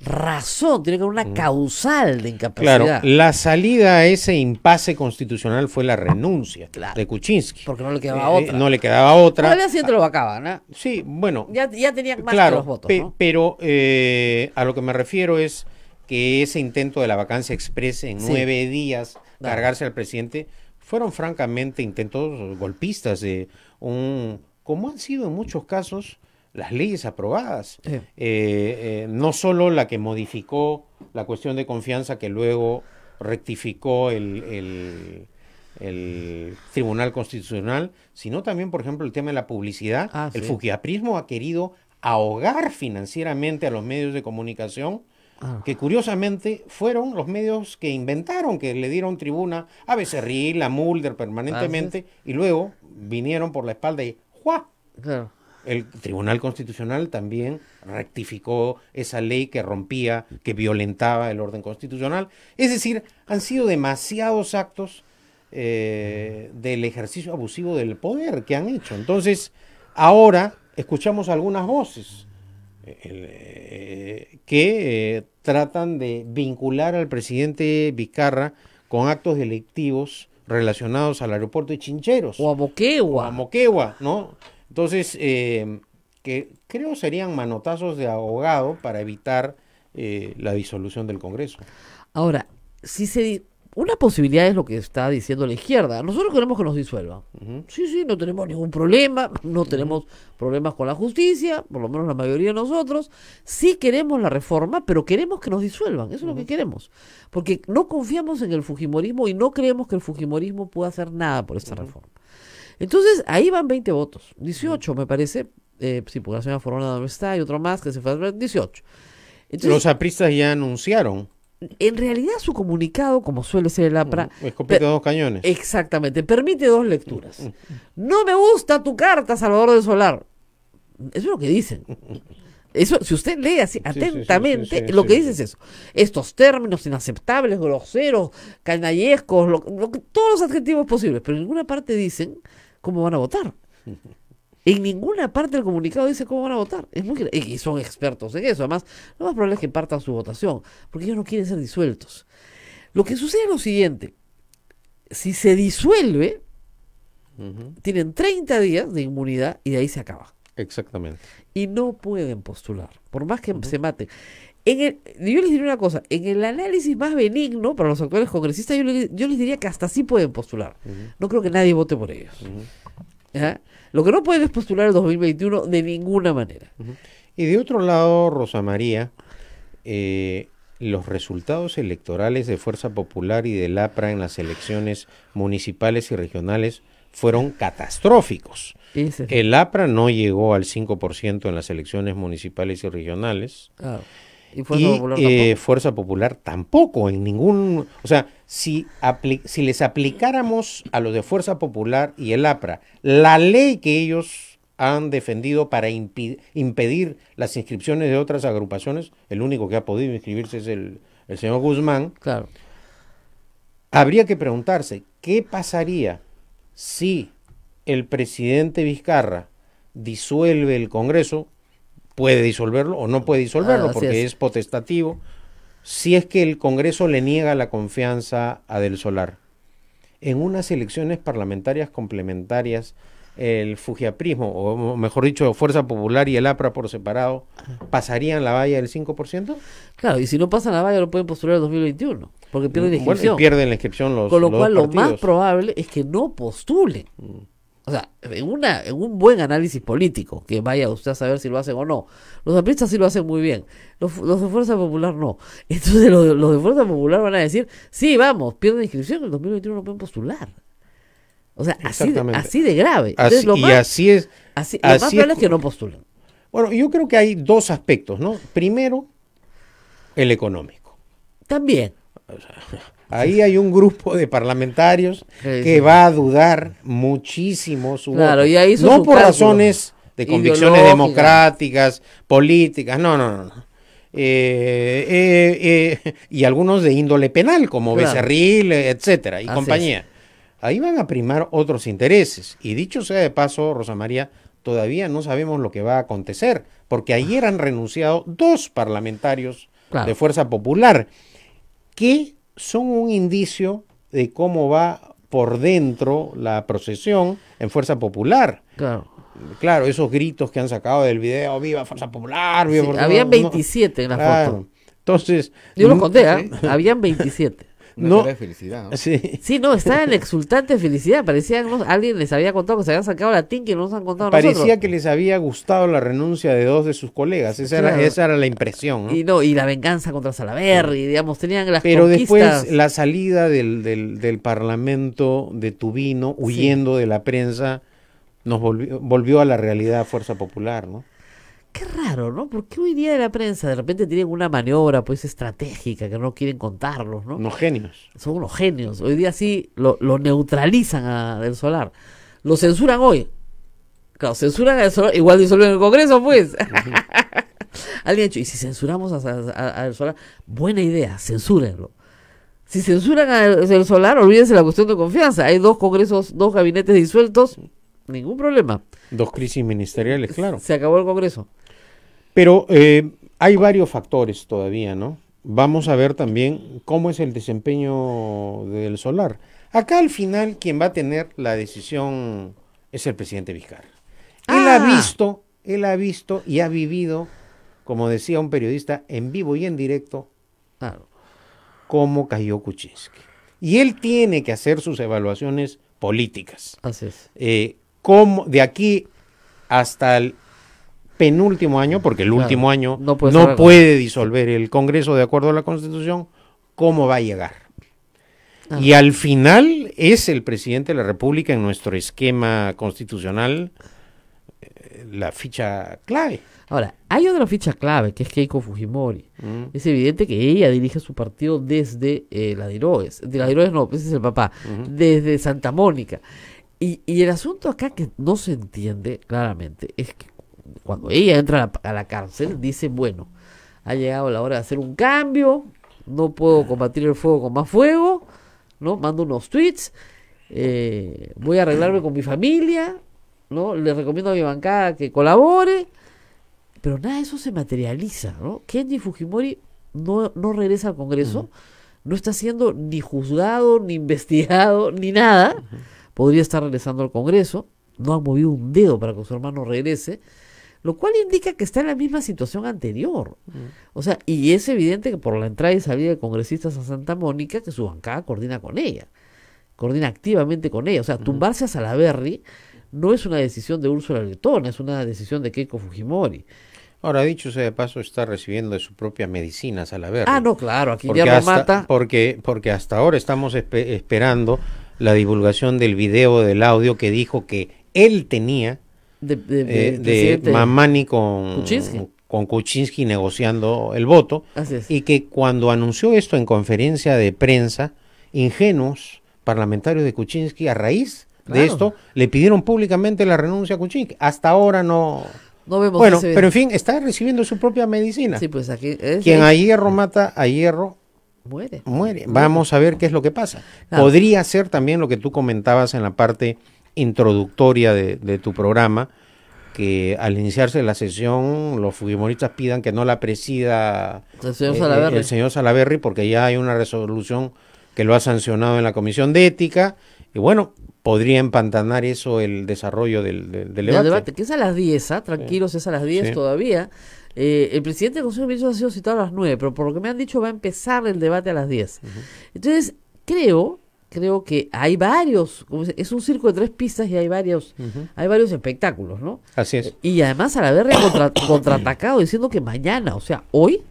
Speaker 2: razón, tiene que haber una mm. causal de incapacidad. Claro,
Speaker 3: la salida a ese impasse constitucional fue la renuncia de
Speaker 2: Kuczynski. Porque no le quedaba eh, eh, otra.
Speaker 3: No le quedaba otra.
Speaker 2: lo ¿eh? Sí, bueno. Ya, ya más que los votos.
Speaker 3: Pero a lo que me refiero es que ese intento de la vacancia expresa en nueve días cargarse al presidente fueron francamente intentos golpistas de un. como han sido en muchos casos las leyes aprobadas, eh, eh, no solo la que modificó la cuestión de confianza que luego rectificó el, Tribunal Constitucional, sino también, por ejemplo, el tema de la publicidad. Ah, el fuquiaprismo ha querido ahogar financieramente a los medios de comunicación ah. que curiosamente fueron los medios que inventaron, que le dieron tribuna a Becerril, a Mulder permanentemente, ah, y luego vinieron por la espalda y ¡juá! El Tribunal Constitucional también rectificó esa ley que rompía, que violentaba el orden constitucional. Es decir, han sido demasiados actos eh, del ejercicio abusivo del poder que han hecho. Entonces, ahora escuchamos algunas voces eh, eh, que tratan de vincular al presidente Vizcarra con actos delictivos relacionados al aeropuerto de Chincheros. O a Moquegua. a Moquegua, ¿no? Entonces, eh, que creo
Speaker 2: serían manotazos de abogado para evitar eh, la disolución del Congreso. Ahora, si se una posibilidad es lo que está diciendo la izquierda. Nosotros queremos que nos disuelvan. Sí, sí, no tenemos ningún problema, no tenemos problemas con la justicia, por lo menos la mayoría de nosotros. Sí queremos la reforma, pero queremos que nos disuelvan, eso es lo que queremos. Porque no confiamos en el Fujimorismo y no creemos que el Fujimorismo pueda hacer nada por esta reforma. Entonces ahí van 20 votos, 18 me parece, eh, la señora Aforona no está, y otro más que se fue a 18. Los apristas ya anunciaron. En realidad su comunicado, como suele ser el APRA... Mm, es dos cañones. Exactamente, permite dos lecturas. Mm, mm, no me gusta tu carta, Salvador del Solar. Eso es lo que dicen. Eso, si usted lee así atentamente, lo que dice es eso. Estos términos inaceptables, groseros, canallescos, todos los adjetivos posibles, pero en ninguna parte dicen cómo van a votar. En ninguna parte del comunicado dice cómo van a votar. Es muy y son expertos en eso. Además, lo más probable es que partan su votación, porque ellos no quieren ser disueltos. Lo que sucede es lo siguiente. Si se disuelve, tienen 30 días de inmunidad y de ahí se acaba.
Speaker 3: Exactamente.
Speaker 2: Y no pueden postular, por más que se maten yo les diría una cosa, en el análisis más benigno para los actuales congresistas, yo, les diría que hasta sí pueden postular. No creo que nadie vote por ellos. ¿Ah? Lo que no pueden es postular el 2021 de ninguna manera.
Speaker 3: Y de otro lado, Rosa María, eh, los resultados electorales de Fuerza Popular y del APRA en las elecciones municipales y regionales fueron catastróficos. El APRA no llegó al 5% en las elecciones municipales y regionales.
Speaker 2: Y eh,
Speaker 3: Fuerza, Popular, tampoco, en ningún... O sea, si, si les aplicáramos a los de Fuerza Popular y el APRA la ley que ellos han defendido para impedir las inscripciones de otras agrupaciones, el único que ha podido inscribirse es el, señor Guzmán. Habría que preguntarse, ¿qué pasaría si el presidente Vizcarra disuelve el Congreso puede disolverlo o no puede disolverlo porque es. potestativo, si es que el Congreso le niega la confianza a Del Solar. En unas elecciones parlamentarias complementarias, el fujiaprismo, o mejor dicho, Fuerza Popular y el APRA por
Speaker 2: separado, ¿pasarían la valla del 5%? Claro, y si no pasan la valla lo pueden postular en 2021, porque pierden la inscripción. Con lo cual lo más probable es que no postulen. Mm. O sea, en, una, en un buen análisis político, que vaya usted a saber si lo hacen o no. Los apristas sí lo hacen muy bien, los, los de Fuerza Popular no. Entonces los, de Fuerza Popular van a decir, sí, vamos, pierden inscripción, en el 2021 no pueden postular. O sea, así de, grave. así, y así es. Así, más que no postulan. Bueno, yo creo
Speaker 3: que hay dos aspectos, ¿no? Primero, el económico. También. O Ahí hay un grupo de parlamentarios que va a dudar muchísimo su no por razones de convicciones democráticas, políticas, no, no, no. Eh, eh, eh, y algunos de índole penal, como Becerril, etcétera, y compañía. Ahí van a primar otros intereses. Y dicho sea de paso, Rosa María, todavía no sabemos lo que va a acontecer, porque ayer han renunciado dos parlamentarios de Fuerza Popular que son un indicio de cómo va por dentro la procesión en Fuerza Popular. Claro. Claro, esos gritos que han sacado del video, viva Fuerza
Speaker 2: Popular, viva sí, Habían 27 en la foto. Entonces. Yo los conté, ¿eh? habían 27 no, de felicidad, Sí. sí, no, estaba en exultante felicidad. Parecía que alguien les había contado que se habían sacado la tinta y no nos han contado Parecía
Speaker 3: que les había gustado la renuncia de dos de sus
Speaker 2: colegas. Esa, era, esa era la impresión. Y no, y la venganza contra Salaverry, digamos, tenían las Pero después
Speaker 3: la salida del, del, del parlamento de Tubino, huyendo de la prensa, nos volvió, volvió a la realidad Fuerza Popular, ¿no?
Speaker 2: qué raro, ¿no? ¿Por qué hoy día de la prensa de repente tienen una maniobra pues estratégica que no quieren contarlos, ¿no? Unos genios. Son unos genios. Hoy día sí lo, neutralizan a Del Solar. Lo censuran hoy. Claro, censuran a Del Solar. Igual disuelven el Congreso, pues. Alguien ha dicho, y si censuramos a, a, Del Solar, buena idea, censúrenlo. Si censuran a Del Solar, olvídense la cuestión de confianza. Hay dos congresos, dos gabinetes disueltos,
Speaker 3: ningún problema. Dos crisis ministeriales, claro. Se acabó el Congreso. Pero eh, hay varios factores todavía, ¿no? Vamos a ver también cómo es el desempeño del solar. Acá al final quien va a tener la decisión es el presidente Vizcarra. Él ha ah. visto, él ha visto y ha vivido, como decía un periodista, en vivo y en directo, cómo cayó Kuczynski. Y él tiene que hacer sus evaluaciones políticas. Así es. Eh, de aquí hasta el penúltimo año, porque el último año no, puede, disolver el Congreso de acuerdo a la Constitución, ¿cómo va a llegar? Ah. Y al final es el presidente de la República en nuestro esquema constitucional eh, la ficha
Speaker 2: clave. Ahora, hay otra ficha clave que es Keiko Fujimori. Mm. Es evidente que ella dirige su partido desde eh, la De la no, ese es el papá. Desde Santa Mónica. y el asunto acá que no se entiende claramente es que cuando ella entra a la, cárcel, dice, bueno, ha llegado la hora de hacer un cambio, no puedo combatir el fuego con más fuego, ¿no? Mando unos tweets, eh, voy a arreglarme con mi familia, ¿no? Le recomiendo a mi bancada que colabore, pero nada de eso se materializa, ¿no? Kenji Fujimori no, no regresa al Congreso, no está siendo ni juzgado, ni investigado, ni nada, podría estar regresando al Congreso, no ha movido un dedo para que su hermano regrese, lo cual indica que está en la misma situación anterior. Mm. O sea, y es evidente que por la entrada y salida de congresistas a Santa Mónica, que su bancada coordina con ella, coordina activamente con ella. O sea, tumbarse a Salaverri no es una decisión de Úrsula Letona, es una decisión de Keiko Fujimori.
Speaker 3: Ahora, dicho sea de paso, está recibiendo de su propia medicina Salaverri. Ah, no, claro, aquí ya lo mata. porque, porque hasta ahora estamos esperando la divulgación del video, del audio que dijo que él tenía
Speaker 2: de, eh, Mamani con
Speaker 3: Kuczynski. con negociando el voto. Y que cuando anunció esto en conferencia de prensa, ingenuos parlamentarios de Kuczynski, a raíz de esto, le pidieron públicamente la renuncia a Kuczynski. Hasta ahora no...
Speaker 2: vemos bueno, pero en fin,
Speaker 3: está recibiendo su propia medicina. Sí,
Speaker 2: pues aquí Quien a
Speaker 3: hierro mata, a hierro muere. Vamos a ver qué es lo que pasa. Podría ser también lo que tú comentabas en la parte introductoria de, de tu programa, que al iniciarse la sesión los fujimoristas pidan que no la presida el señor, eh, Salaberry porque ya hay una resolución que lo ha sancionado en la Comisión de Ética, y bueno, podría empantanar eso el desarrollo del, debate.
Speaker 2: Que es a las 10, ¿ah? tranquilos, es a las 10 todavía. Eh, el presidente del Consejo de Ministros ha sido citado a las 9, pero por lo que me han dicho va a empezar el debate a las 10. Entonces, creo creo que hay varios, es un circo de tres pistas y hay varios, hay varios espectáculos, ¿no? Así es. Y además a ha contraatacado diciendo que mañana, o sea, hoy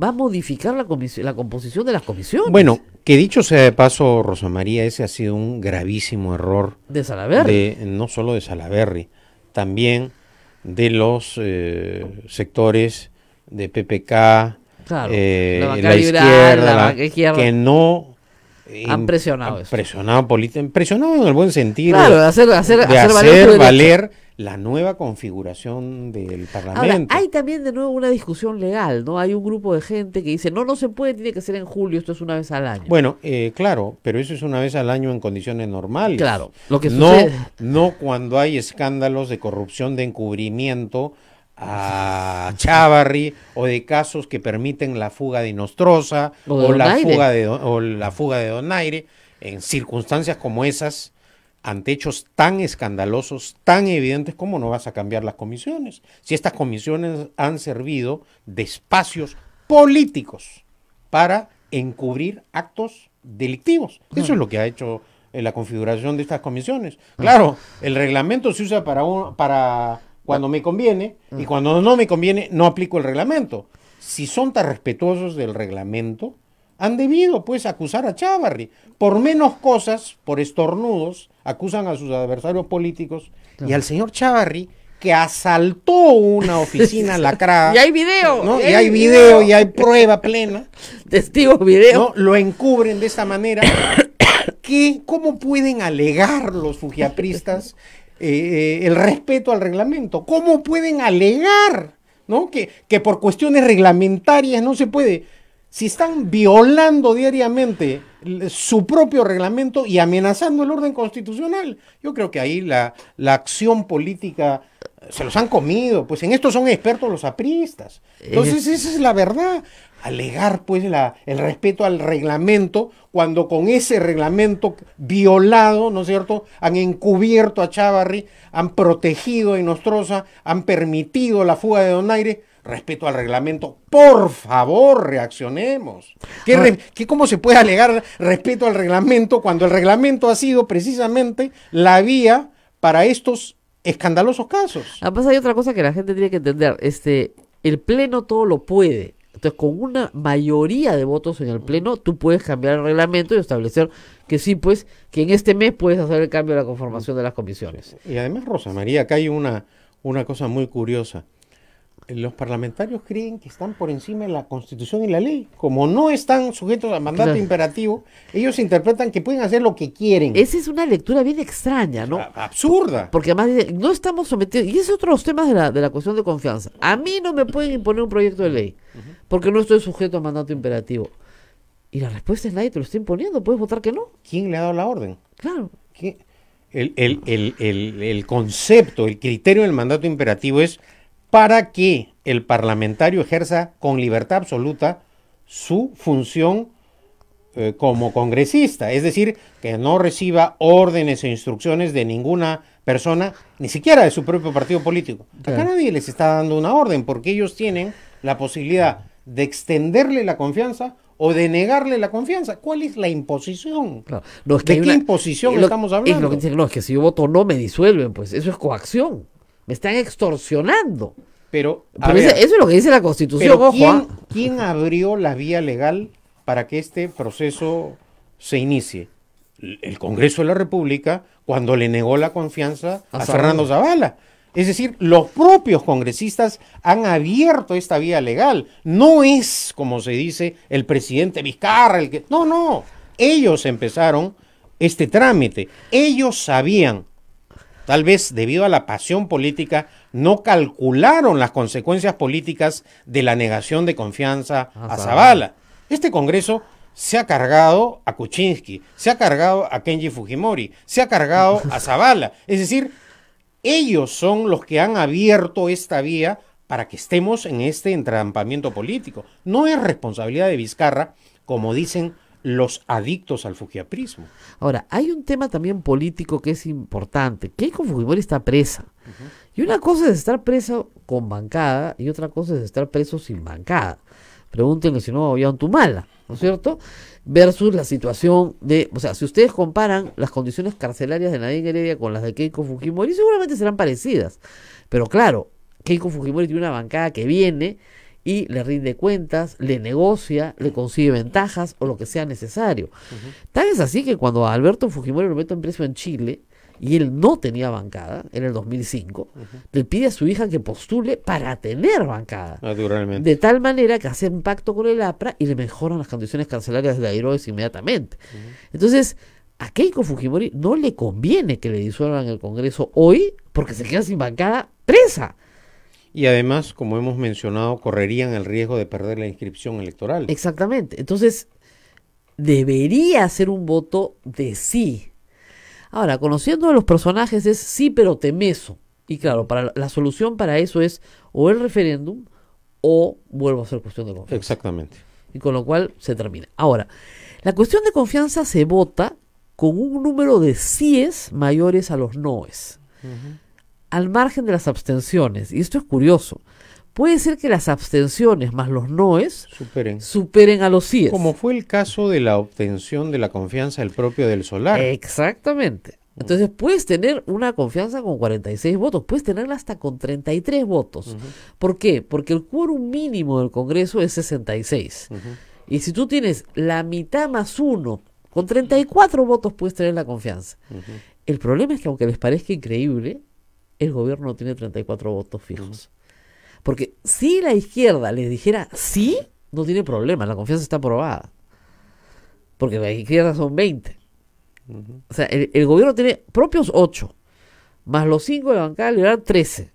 Speaker 2: va a modificar la, la composición de las comisiones. Bueno,
Speaker 3: que dicho sea de paso, Rosa María, ese ha sido un gravísimo error.
Speaker 2: De Salaverri.
Speaker 3: De, no solo de Salaverri, también de los eh, sectores de PPK, claro, eh, la, la, izquierda, que
Speaker 2: no han
Speaker 3: presionado eso. Presionado, en el buen sentido. Claro, hacer, valer, la nueva configuración del Parlamento.
Speaker 2: hay también de nuevo una discusión legal, ¿no? Hay un grupo de gente que dice, no, no se puede, tiene que ser en julio, esto es una vez al año.
Speaker 3: Bueno, eh, claro, pero eso es una vez al año en condiciones normales. Claro, lo que no, No cuando hay escándalos de corrupción, de encubrimiento a Chavarri o de casos que permiten la fuga de Nostrosa o, la, fuga de, Donaire, en circunstancias como esas, ante hechos tan escandalosos, tan evidentes, ¿cómo no vas a cambiar las comisiones? Si estas comisiones han servido de espacios políticos para encubrir actos delictivos. Eso es lo que ha hecho eh, la configuración de estas comisiones. Ah. Claro, el reglamento se usa para, para cuando me conviene y cuando no me conviene no aplico el reglamento. Si son tan respetuosos del reglamento, han debido pues acusar a Chávarri. Por menos cosas, por estornudos, acusan a sus adversarios políticos y al señor Chávarri que asaltó una oficina lacrada. y hay
Speaker 2: video. ¿no? Y, hay, video, y hay
Speaker 3: prueba plena. Testigos, video. Lo encubren de esta manera. ¿Qué, ¿Cómo pueden alegar los fujiapristas eh, eh, el respeto al reglamento. ¿Cómo pueden alegar ¿no? que, que por cuestiones reglamentarias no se puede? Si están violando diariamente su propio reglamento y amenazando el orden constitucional, yo creo que ahí la, la acción política se los han comido, pues en esto son expertos los apristas. Entonces esa es la verdad. Alegar pues el respeto al reglamento cuando con ese reglamento violado, ¿no es cierto?, han encubierto a Chávarri, han protegido a Inostrosa han permitido la fuga de Donaire. Respeto al reglamento, por favor, reaccionemos. ¿Cómo se puede alegar respeto al reglamento cuando el reglamento ha sido precisamente la vía para estos escandalosos casos.
Speaker 2: Además hay otra cosa que la gente tiene que entender, este, el pleno todo lo puede. Entonces, con una mayoría de votos en el Pleno, tú puedes cambiar el reglamento y establecer que sí, pues, que en este mes puedes hacer el cambio de la conformación de las comisiones.
Speaker 3: Y además, Rosa María, acá hay una, una cosa muy curiosa los parlamentarios creen que están por encima de la constitución y la ley. Como no están sujetos al mandato imperativo,
Speaker 2: ellos interpretan que pueden hacer lo que quieren. Esa es una lectura bien extraña, ¿no? Absurda. Porque además no estamos sometidos. Y es otro de los temas de la, cuestión de confianza. A mí no me pueden imponer un proyecto de ley porque no estoy sujeto al mandato imperativo. Y la respuesta es nadie te lo estoy imponiendo, puedes votar que no. ¿Quién le ha dado la orden? Claro.
Speaker 3: el concepto, el criterio del mandato imperativo es para que el parlamentario ejerza con libertad absoluta su función eh, como congresista, es decir, que no reciba órdenes e instrucciones de ninguna persona, ni siquiera de su propio partido político. Acá nadie les está dando una orden porque ellos tienen la posibilidad de extenderle la confianza o de negarle la confianza. ¿Cuál
Speaker 2: es la imposición? ¿De qué imposición estamos hablando? Es lo que dicen, no, es que si yo voto no me disuelven, pues eso es coacción. Me están extorsionando. Pero, eso es lo que dice la Constitución. Pero ¿ah?
Speaker 3: ¿quién, abrió la vía legal para que este proceso se inicie? El Congreso de la República, cuando le negó la confianza a, a Fernando Zavala. Es decir, los propios congresistas han abierto esta vía legal. No es, como se dice, el presidente Vizcarra el que... No, no. Ellos empezaron este trámite. Ellos sabían tal vez debido a la pasión política, no calcularon las consecuencias políticas de la negación de confianza ah, a Zavala. Este Congreso se ha cargado a Kuczynski, se ha cargado a Kenji Fujimori, se ha cargado a Zavala. Es decir, ellos son los que han abierto esta vía para que estemos en este entrampamiento político. No es responsabilidad de Vizcarra, como dicen los adictos al fujiaprismo.
Speaker 2: Ahora, hay un tema también político que es importante. Keiko Fujimori está presa. Y una cosa es estar preso con bancada y otra cosa es estar preso sin bancada. Pregúntenle si no había un Tumala, ¿no es cierto? Versus la situación de, o sea, si ustedes comparan las condiciones carcelarias de Nadine Heredia con las de Keiko Fujimori, seguramente serán parecidas. Pero claro, Keiko Fujimori tiene una bancada que viene y le rinde cuentas, le negocia, le consigue ventajas o lo que sea necesario. Tal es así que cuando Alberto Fujimori lo meto en preso en Chile, y él no tenía bancada en el 2005, le pide a su hija que postule para tener bancada. Ah, naturalmente. De tal manera que hace un pacto con el APRA y le mejoran las condiciones carcelarias de IROES inmediatamente. Entonces, a Keiko Fujimori no le conviene que le disuelvan el Congreso hoy porque se queda sin bancada presa
Speaker 3: y además, como hemos mencionado,
Speaker 2: correrían el riesgo de perder la inscripción electoral. Exactamente. Entonces, debería ser un voto de sí. Ahora, conociendo a los personajes es sí, pero temeso. Y claro, para la solución para eso es o el referéndum o vuelvo a ser cuestión de confianza. Exactamente. Y con lo cual se termina. Ahora, la cuestión de confianza se vota con un número de síes mayores a los noes al margen de las abstenciones. Y esto es curioso. Puede ser que las abstenciones más los noes superen, a los síes. Como fue el caso de la
Speaker 3: obtención
Speaker 2: de la confianza del propio del solar. Exactamente. Entonces puedes tener una confianza con 46 votos, puedes tenerla hasta con 33 votos. ¿Por qué? Porque el quórum mínimo del Congreso es 66. Y si tú tienes la mitad más uno, con 34 votos puedes tener la confianza. El problema es que aunque les parezca increíble, el gobierno tiene 34 votos fijos. Porque si la izquierda les dijera sí, no tiene problema, la confianza está aprobada. Porque la izquierda son 20. O sea, el, gobierno tiene propios 8, más los 5 de bancada le darán 13.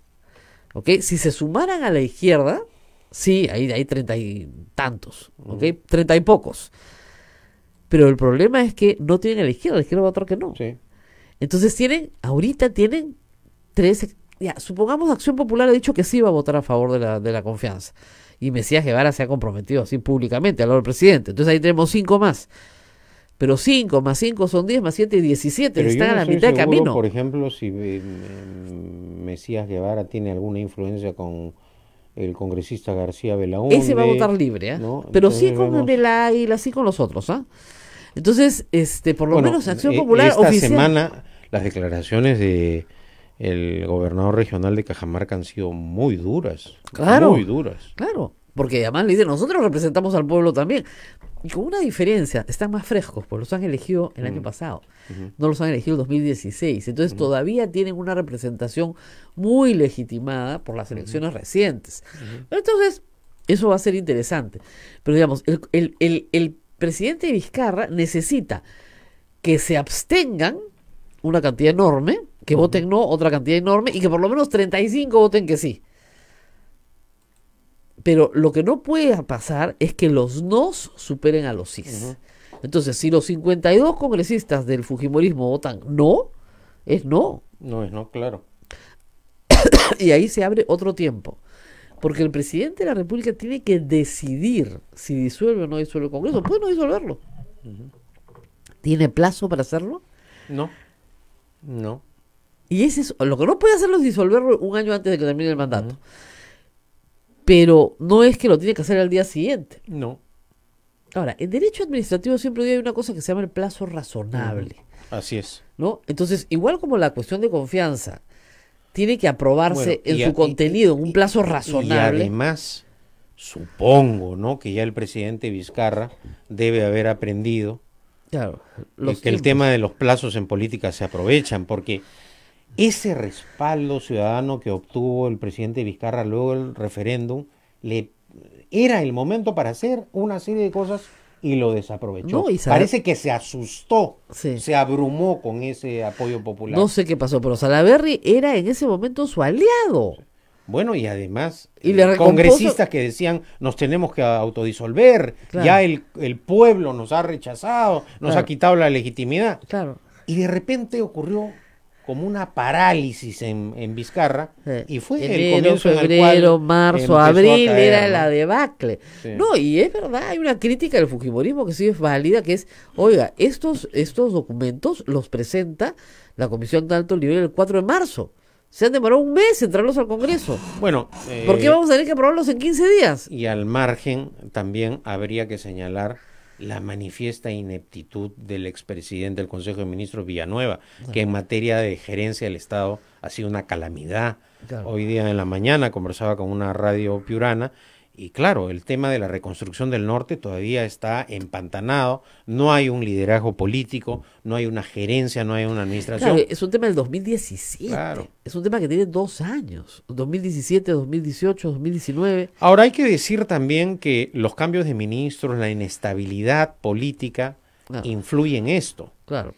Speaker 2: ¿Ok? Si se sumaran a la izquierda, sí, ahí hay 30 y tantos, ¿ok? 30 y pocos. Pero el problema es que no tienen a la izquierda, la izquierda va a votar que no. Entonces tienen, ahorita tienen tres, ya, supongamos Acción Popular ha dicho que sí va a votar a favor de la, de la confianza. Y Mesías Guevara se ha comprometido así públicamente al lado del presidente. Entonces ahí tenemos cinco más. Pero cinco más cinco son diez más siete, diecisiete, están a la mitad del camino. Por
Speaker 3: ejemplo, si eh, mm, Mesías Guevara tiene alguna influencia con el congresista García Belaúnde. Ese va a votar libre, ¿eh? Pero sí con
Speaker 2: la el así sí con los otros, ¿ah? Entonces, este, por lo menos Acción eh, Popular esta semana
Speaker 3: las declaraciones de el gobernador regional de Cajamarca han sido muy duras. Claro. Muy duras.
Speaker 2: Claro. Porque además le dicen, nosotros representamos al pueblo también. Y con una diferencia, están más frescos, porque los han elegido el año mm. pasado, no los han elegido en 2016. Entonces todavía tienen una representación muy legitimada por las elecciones recientes. Entonces, eso va a ser interesante. Pero digamos, el, el, el, el presidente Vizcarra necesita que se abstengan una cantidad enorme que voten no, otra cantidad enorme, y que por lo menos 35 voten que sí. Pero lo que no puede pasar es que los no superen a los sí. Entonces, si los 52 congresistas del Fujimorismo votan no, es no. No es no, claro. y ahí se abre otro tiempo. Porque el presidente de la República tiene que decidir si disuelve o no disuelve el Congreso. Puede no disolverlo. ¿Tiene plazo para hacerlo? No. No. Y eso lo que no puede hacerlo es disolverlo un año antes de que termine el mandato. Pero no es que lo tiene que hacer al día siguiente. No. Ahora, en derecho administrativo siempre hay una cosa que se llama el plazo razonable. Así es. ¿No? Entonces, igual como la cuestión de confianza tiene que aprobarse en su contenido, en un plazo razonable. Y
Speaker 3: además, supongo, ¿no? Que ya el presidente Vizcarra debe haber aprendido claro, que el tema de los plazos en política se aprovechan, porque ese respaldo ciudadano que obtuvo el presidente Vizcarra luego del referéndum le era el momento para hacer una serie de cosas y lo desaprovechó. Parece que se asustó, se abrumó con ese apoyo popular. No
Speaker 2: sé qué pasó, pero Salaverry era en ese momento su aliado. Bueno, y además, ¿Y eh, congresistas
Speaker 3: que decían, nos tenemos que autodisolver, ya el, pueblo nos ha rechazado, nos ha quitado la legitimidad. Claro. Y de repente ocurrió como una parálisis
Speaker 2: en, Vizcarra y fue el comienzo febrero, en marzo, abril era la debacle. No, y es verdad, hay una crítica del fujimorismo que sí es válida, que es, oiga, estos estos documentos los presenta la Comisión de Alto Nivel el 4 de marzo. Se han demorado un mes entrarlos al Congreso. Bueno, ¿por qué eh, vamos a tener que aprobarlos en 15 días?
Speaker 3: Y al margen también habría que señalar la manifiesta ineptitud del expresidente del Consejo de Ministros Villanueva, que en materia de gerencia del Estado ha sido una calamidad. Hoy día en la mañana conversaba con una radio piurana y claro, el tema de la reconstrucción del norte todavía está empantanado, no hay un liderazgo político, no hay una gerencia, no hay una administración.
Speaker 2: es un tema del 2017, es un tema que tiene dos años, 2017, 2018, 2019. Ahora hay que
Speaker 3: decir también que los cambios de ministros, la inestabilidad política influyen en esto. Claro.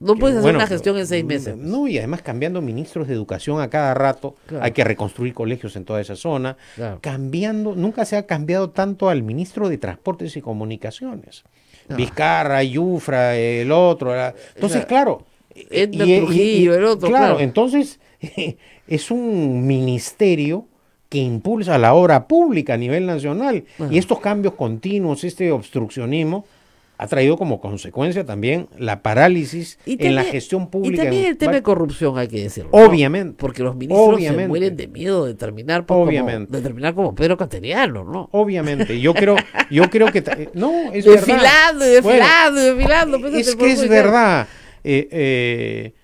Speaker 2: No puedes hacer una gestión en seis meses.
Speaker 3: No, y además cambiando ministros de educación a cada rato, hay que reconstruir colegios en toda esa zona, cambiando, nunca se ha cambiado tanto al ministro de Transportes y Comunicaciones. Ah. Vizcarra, Yufra, el otro. Entonces, claro. Trujillo, el otro. Claro, entonces es un ministerio que impulsa la obra pública a nivel nacional. Y estos cambios continuos, este obstruccionismo, ha traído como consecuencia también la parálisis en la gestión pública. Y también el tema de corrupción, hay que decirlo. Obviamente.
Speaker 2: Porque los ministros se mueren de miedo de terminar, Como, terminar como Pedro Cateriano, ¿no? Obviamente. Yo creo, yo creo que. Eh, no, es verdad. Desfilando, desfilando,
Speaker 3: pues, eh, Es que es verdad. Eh,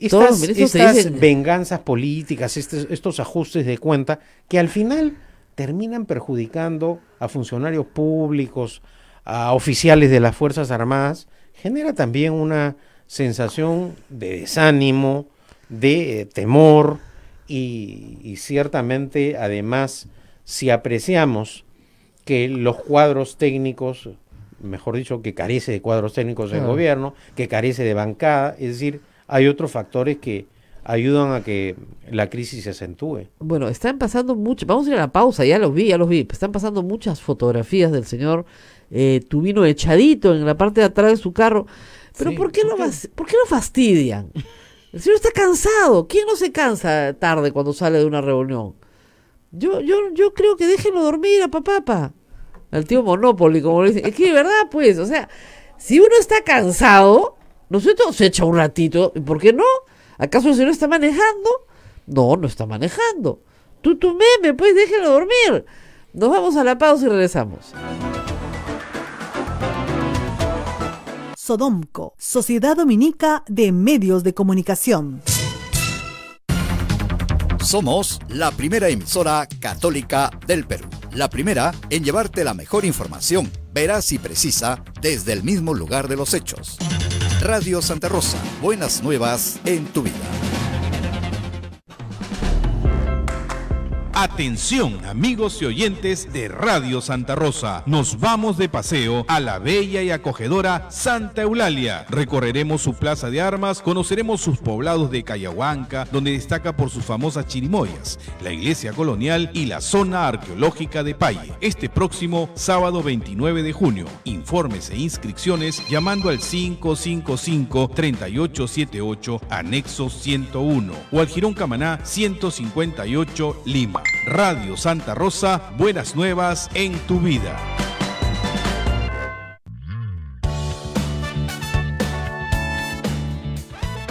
Speaker 3: estas, venganzas políticas, estos, estos ajustes de cuenta, que al final terminan perjudicando a funcionarios públicos, a oficiales de las Fuerzas Armadas, genera también una sensación de desánimo, de eh, temor y, ciertamente además si apreciamos que los cuadros técnicos, mejor dicho, que carece de cuadros técnicos del gobierno, que carece de bancada, es decir, hay otros factores que ayudan a que la crisis se acentúe.
Speaker 2: Bueno, están pasando mucho. vamos a ir a la pausa, ya los vi, ya los vi, están pasando muchas fotografías del señor eh, tu vino echadito en la parte de atrás de su carro. Pero ¿por, qué lo, ¿por lo fastidian? El señor está cansado. ¿Quién no se cansa tarde cuando sale de una reunión? Yo, yo, yo creo que déjenlo dormir a papá. Al tío Monopoly, como le dicen. Es que de verdad, pues, o sea, si uno está cansado, ¿no Se echa un ratito. por qué no? ¿Acaso el señor está manejando? No, no está manejando. Tú, tú meme, pues déjenlo dormir. Nos vamos a la pausa y regresamos. Sodomco, Sociedad Dominica de Medios de Comunicación.
Speaker 4: Somos la primera emisora católica del Perú. La primera en llevarte la mejor información, veraz y precisa, desde el mismo lugar
Speaker 5: de los hechos. Radio Santa Rosa, buenas nuevas en tu vida. Atención amigos y oyentes de Radio Santa Rosa, nos vamos de paseo a la bella y acogedora Santa Eulalia. Recorreremos su plaza de armas, conoceremos sus poblados de Cayahuanca, donde destaca por sus famosas chirimoyas, la iglesia colonial y la zona arqueológica de Paye. Este próximo sábado 29 de junio. Informes e inscripciones llamando al 555-3878 anexo 101 o al Girón Camaná 158 Lima. Radio Santa Rosa, buenas nuevas en tu vida.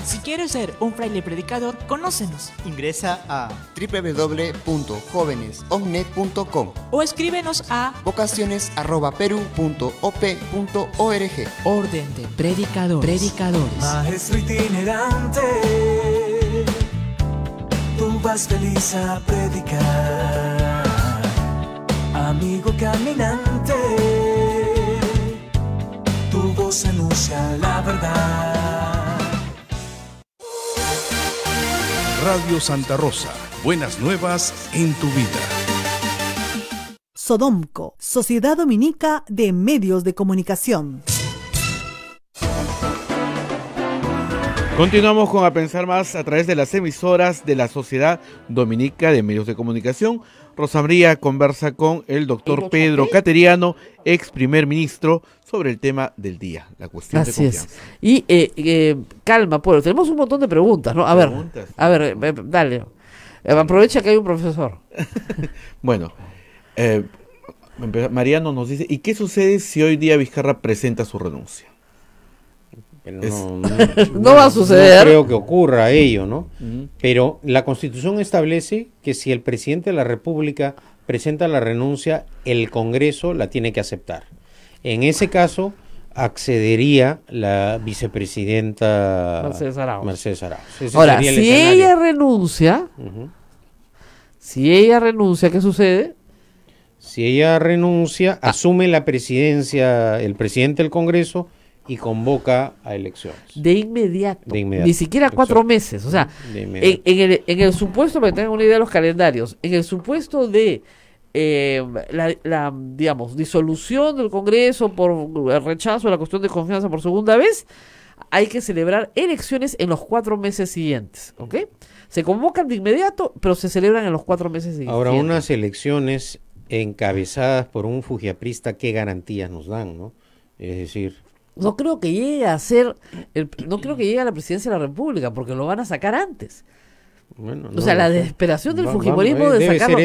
Speaker 4: Si quieres ser un fraile predicador, conócenos. Ingresa a www.jovenesomnet.com o escríbenos a vocaciones.peru.op.org. Orden de predicador, Predicadores.
Speaker 6: Maestro itinerante vas feliz a predicar. Amigo caminante, tu voz anuncia la verdad.
Speaker 5: Radio Santa Rosa, buenas nuevas en tu vida.
Speaker 2: Sodomco, Sociedad Dominica de Medios de Comunicación.
Speaker 1: Continuamos con A Pensar Más a través de las emisoras de la Sociedad Dominica de Medios de Comunicación. Rosamría conversa con el doctor Pedro Cateriano, ex primer ministro, sobre el tema del día, la
Speaker 2: cuestión de confianza. Es. Y eh, eh, calma, pueblo, tenemos un montón de preguntas, ¿no? A ver, a ver, eh, dale. Aprovecha que hay un profesor.
Speaker 1: bueno, Mariano nos dice, ¿y qué sucede si hoy día Vizcarra presenta su renuncia?
Speaker 3: No, va a suceder. No creo que ocurra ello, ¿no? Pero la Constitución establece que si el presidente de la República presenta la renuncia, el Congreso la tiene que aceptar. En ese caso, accedería la vicepresidenta Mercedes Arauz. Ahora, si ella
Speaker 2: renuncia, si ella renuncia, ¿qué sucede?
Speaker 3: Si ella renuncia, ah. asume la presidencia el presidente del Congreso y
Speaker 2: convoca a elecciones. De inmediato. De
Speaker 3: inmediato. Ni siquiera
Speaker 2: cuatro meses. O sea, en, el, en el supuesto, para que tengan una idea de los calendarios, en el supuesto de eh, la, digamos, disolución del Congreso por el rechazo de la cuestión de confianza por segunda vez, hay que celebrar elecciones en los cuatro meses siguientes. ¿Ok? Se convocan de inmediato, pero se celebran en los cuatro meses siguientes. Ahora,
Speaker 3: unas elecciones encabezadas por un fujiaprista, ¿qué garantías nos dan, no? Es decir,
Speaker 2: no creo que llegue a ser, no creo que llegue a la presidencia de la República, porque lo van a sacar antes. Bueno, o sea, la desesperación del fujimorismo de eh, sacarlo.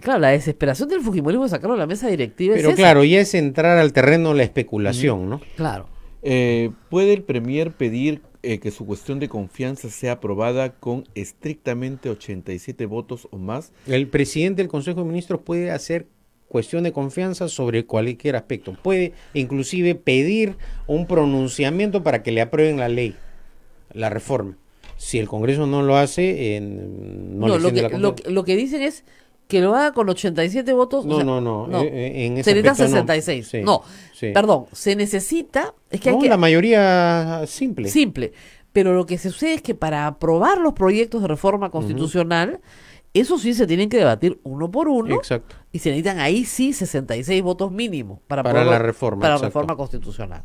Speaker 2: Claro, la desesperación del fujimorismo de sacarlo a la mesa directiva. Pero claro, ya y
Speaker 3: es entrar al terreno de la especulación, mm, ¿no?
Speaker 2: Claro.
Speaker 1: Eh, ¿Puede el Premier pedir eh, que su cuestión de confianza sea aprobada con
Speaker 3: estrictamente 87 votos o más? El presidente del Consejo de Ministros puede hacer cuestión de confianza sobre cualquier aspecto. Puede inclusive pedir un pronunciamiento para que le aprueben la ley, la reforma. Si el Congreso no lo hace, eh, no, le lo,
Speaker 2: que, lo, que dicen es que lo haga con 87 votos. No, no, no, eh, eh, no. se necesita 66. No, perdón, se necesita... Es que la mayoría simple. Simple. Pero lo que sucede es que para aprobar los proyectos de reforma constitucional... Eso sí se tienen que debatir uno por uno. Exacto. Y se necesitan ahí sí 66 votos mínimos para, la reforma. Para la reforma constitucional.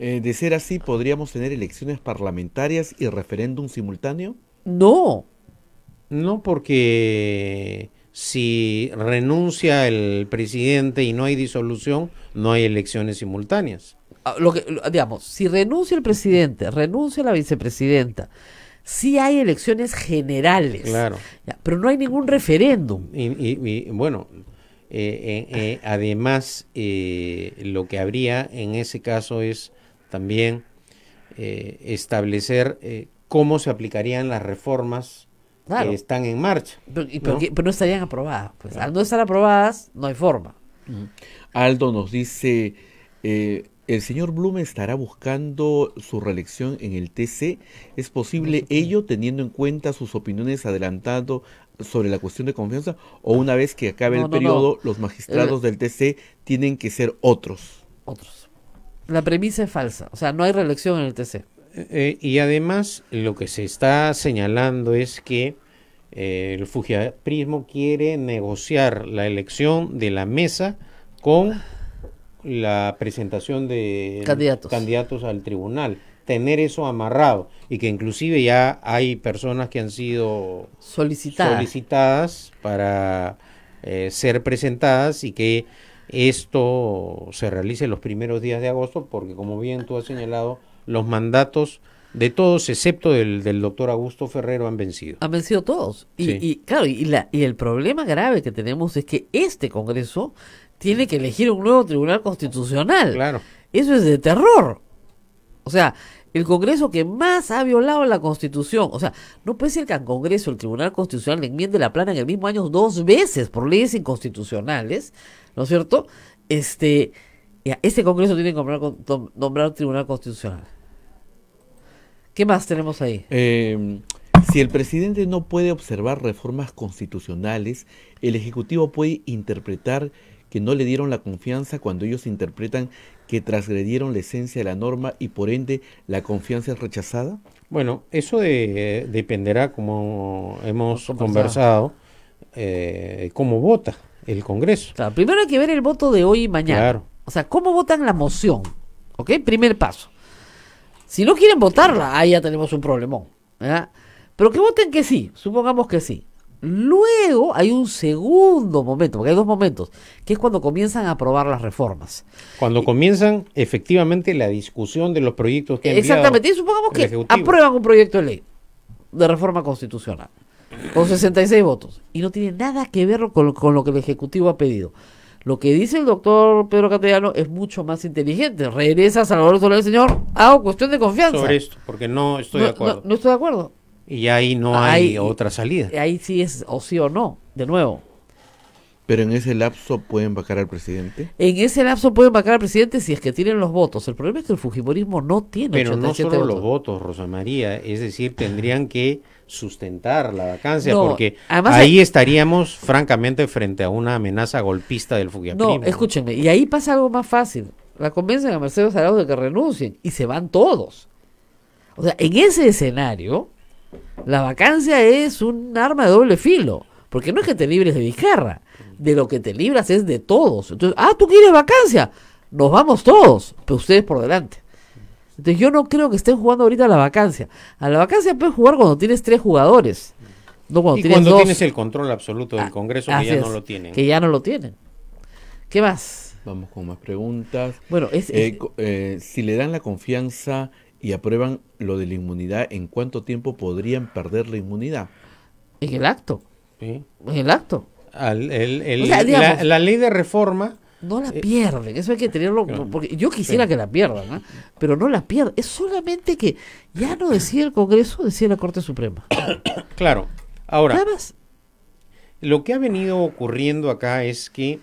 Speaker 1: Eh, de ser así, ¿podríamos tener elecciones parlamentarias y referéndum simultáneo?
Speaker 3: No. No, porque si renuncia
Speaker 2: el presidente y no hay disolución, no hay elecciones simultáneas. Ah, lo que, digamos, si renuncia el presidente, renuncia la vicepresidenta, sí hay elecciones generales, claro. pero no hay ningún referéndum. Y, bueno,
Speaker 3: eh, eh, eh, además lo que habría en ese caso es también establecer cómo se aplicarían las reformas que están en marcha.
Speaker 1: Pero,
Speaker 2: ¿no? estarían aprobadas. Pues. Al no estar aprobadas,
Speaker 1: no hay forma. Aldo nos dice... Eh, el señor Blume estará buscando su reelección en el TC. ¿Es posible ello teniendo en cuenta sus opiniones adelantando sobre la cuestión de confianza? ¿O una vez que acabe el periodo, los magistrados
Speaker 3: eh, del TC tienen que ser otros? Otros.
Speaker 2: La premisa es falsa. O sea, no hay reelección en el TC. Eh,
Speaker 3: eh, y además, lo que se está señalando es que el Fujiprismo quiere negociar la elección de la mesa con la presentación de candidatos. al tribunal tener eso amarrado y que inclusive ya hay personas que han sido solicitadas, para eh, ser presentadas y que esto se realice los primeros días de agosto porque como bien tú has señalado los mandatos de todos excepto del, del doctor Augusto Ferrero han
Speaker 2: vencido. Han vencido todos. Y, y claro, y, la, y el problema grave que tenemos es que este Congreso tiene que elegir un nuevo tribunal constitucional. Claro. Eso es de terror. O sea, el Congreso que más ha violado la Constitución. O sea, no puede ser que al Congreso, el Tribunal Constitucional, le enmiende la plana en el mismo año dos veces por leyes inconstitucionales, ¿no es cierto? Este, este Congreso tiene que nombrar, nombrar Tribunal Constitucional. ¿Qué más tenemos ahí? Em, si el
Speaker 1: presidente no puede observar reformas constitucionales, el Ejecutivo puede interpretar que no le dieron la confianza cuando ellos interpretan que transgredieron la esencia de la
Speaker 3: norma y por ende la confianza es rechazada? Bueno, eso dependerá,
Speaker 2: como hemos conversado, eh, cómo vota el Congreso. primero hay que ver el voto de hoy y mañana. O sea, cómo votan la moción. ¿Ok? Primer paso. Si no quieren votarla, ahí ya tenemos un problemón. Pero que voten que sí, supongamos que sí. Luego hay un segundo momento, porque hay dos momentos, que es cuando comienzan a aprobar las reformas. Cuando comienzan efectivamente la discusión de los proyectos que Exactamente, y supongamos que aprueban un proyecto de ley de reforma constitucional con 66 votos y no tiene nada que ver con, lo que el Ejecutivo ha pedido. Lo que dice el doctor Pedro Catellano es mucho más inteligente. Regresa Salvador Soler, señor, hago cuestión de confianza. Sobre esto,
Speaker 3: porque no estoy de acuerdo.
Speaker 2: no, estoy de acuerdo.
Speaker 3: Y ahí no
Speaker 2: hay, otra salida. Ahí sí es o sí o no, de nuevo.
Speaker 3: Pero en ese lapso pueden vacar al presidente.
Speaker 2: En ese lapso pueden vacar al presidente si es que tienen los votos. El problema es que el fujimorismo no tiene. Pero no solo los
Speaker 3: votos, Rosa María. Es decir, tendrían que sustentar la vacancia porque ahí estaríamos francamente frente a una amenaza golpista del fujimorismo. No,
Speaker 2: escúchenme. Y ahí pasa algo más fácil. La convencen a Mercedes Arauz de que renuncien y se van todos. O sea, en ese escenario la vacancia es un arma de doble filo, porque no es que te libres de Vizcarra, de lo que te libras es de todos. Entonces, ah, tú quieres vacancia, nos vamos todos, pero ustedes por delante. Entonces yo no creo que estén jugando ahorita a la vacancia. A la vacancia puedes jugar cuando tienes tres jugadores. No cuando tienes cuando
Speaker 3: el control absoluto del ah, Congreso,
Speaker 1: que ya no lo tienen. Que ya
Speaker 2: no lo tienen. ¿Qué más?
Speaker 1: Vamos con más preguntas. Bueno, es, eh, eh, si le dan la confianza y aprueban lo de la inmunidad, ¿en cuánto tiempo podrían perder la inmunidad?
Speaker 2: En el acto. En el acto. la, ley de reforma. No la eh, pierden, eso hay que tenerlo, porque yo quisiera que la pierdan, ¿ah? pero no la pierden, es solamente que ya no decía el Congreso, decía la Corte Suprema.
Speaker 3: Claro, ahora, lo que ha venido ocurriendo acá es que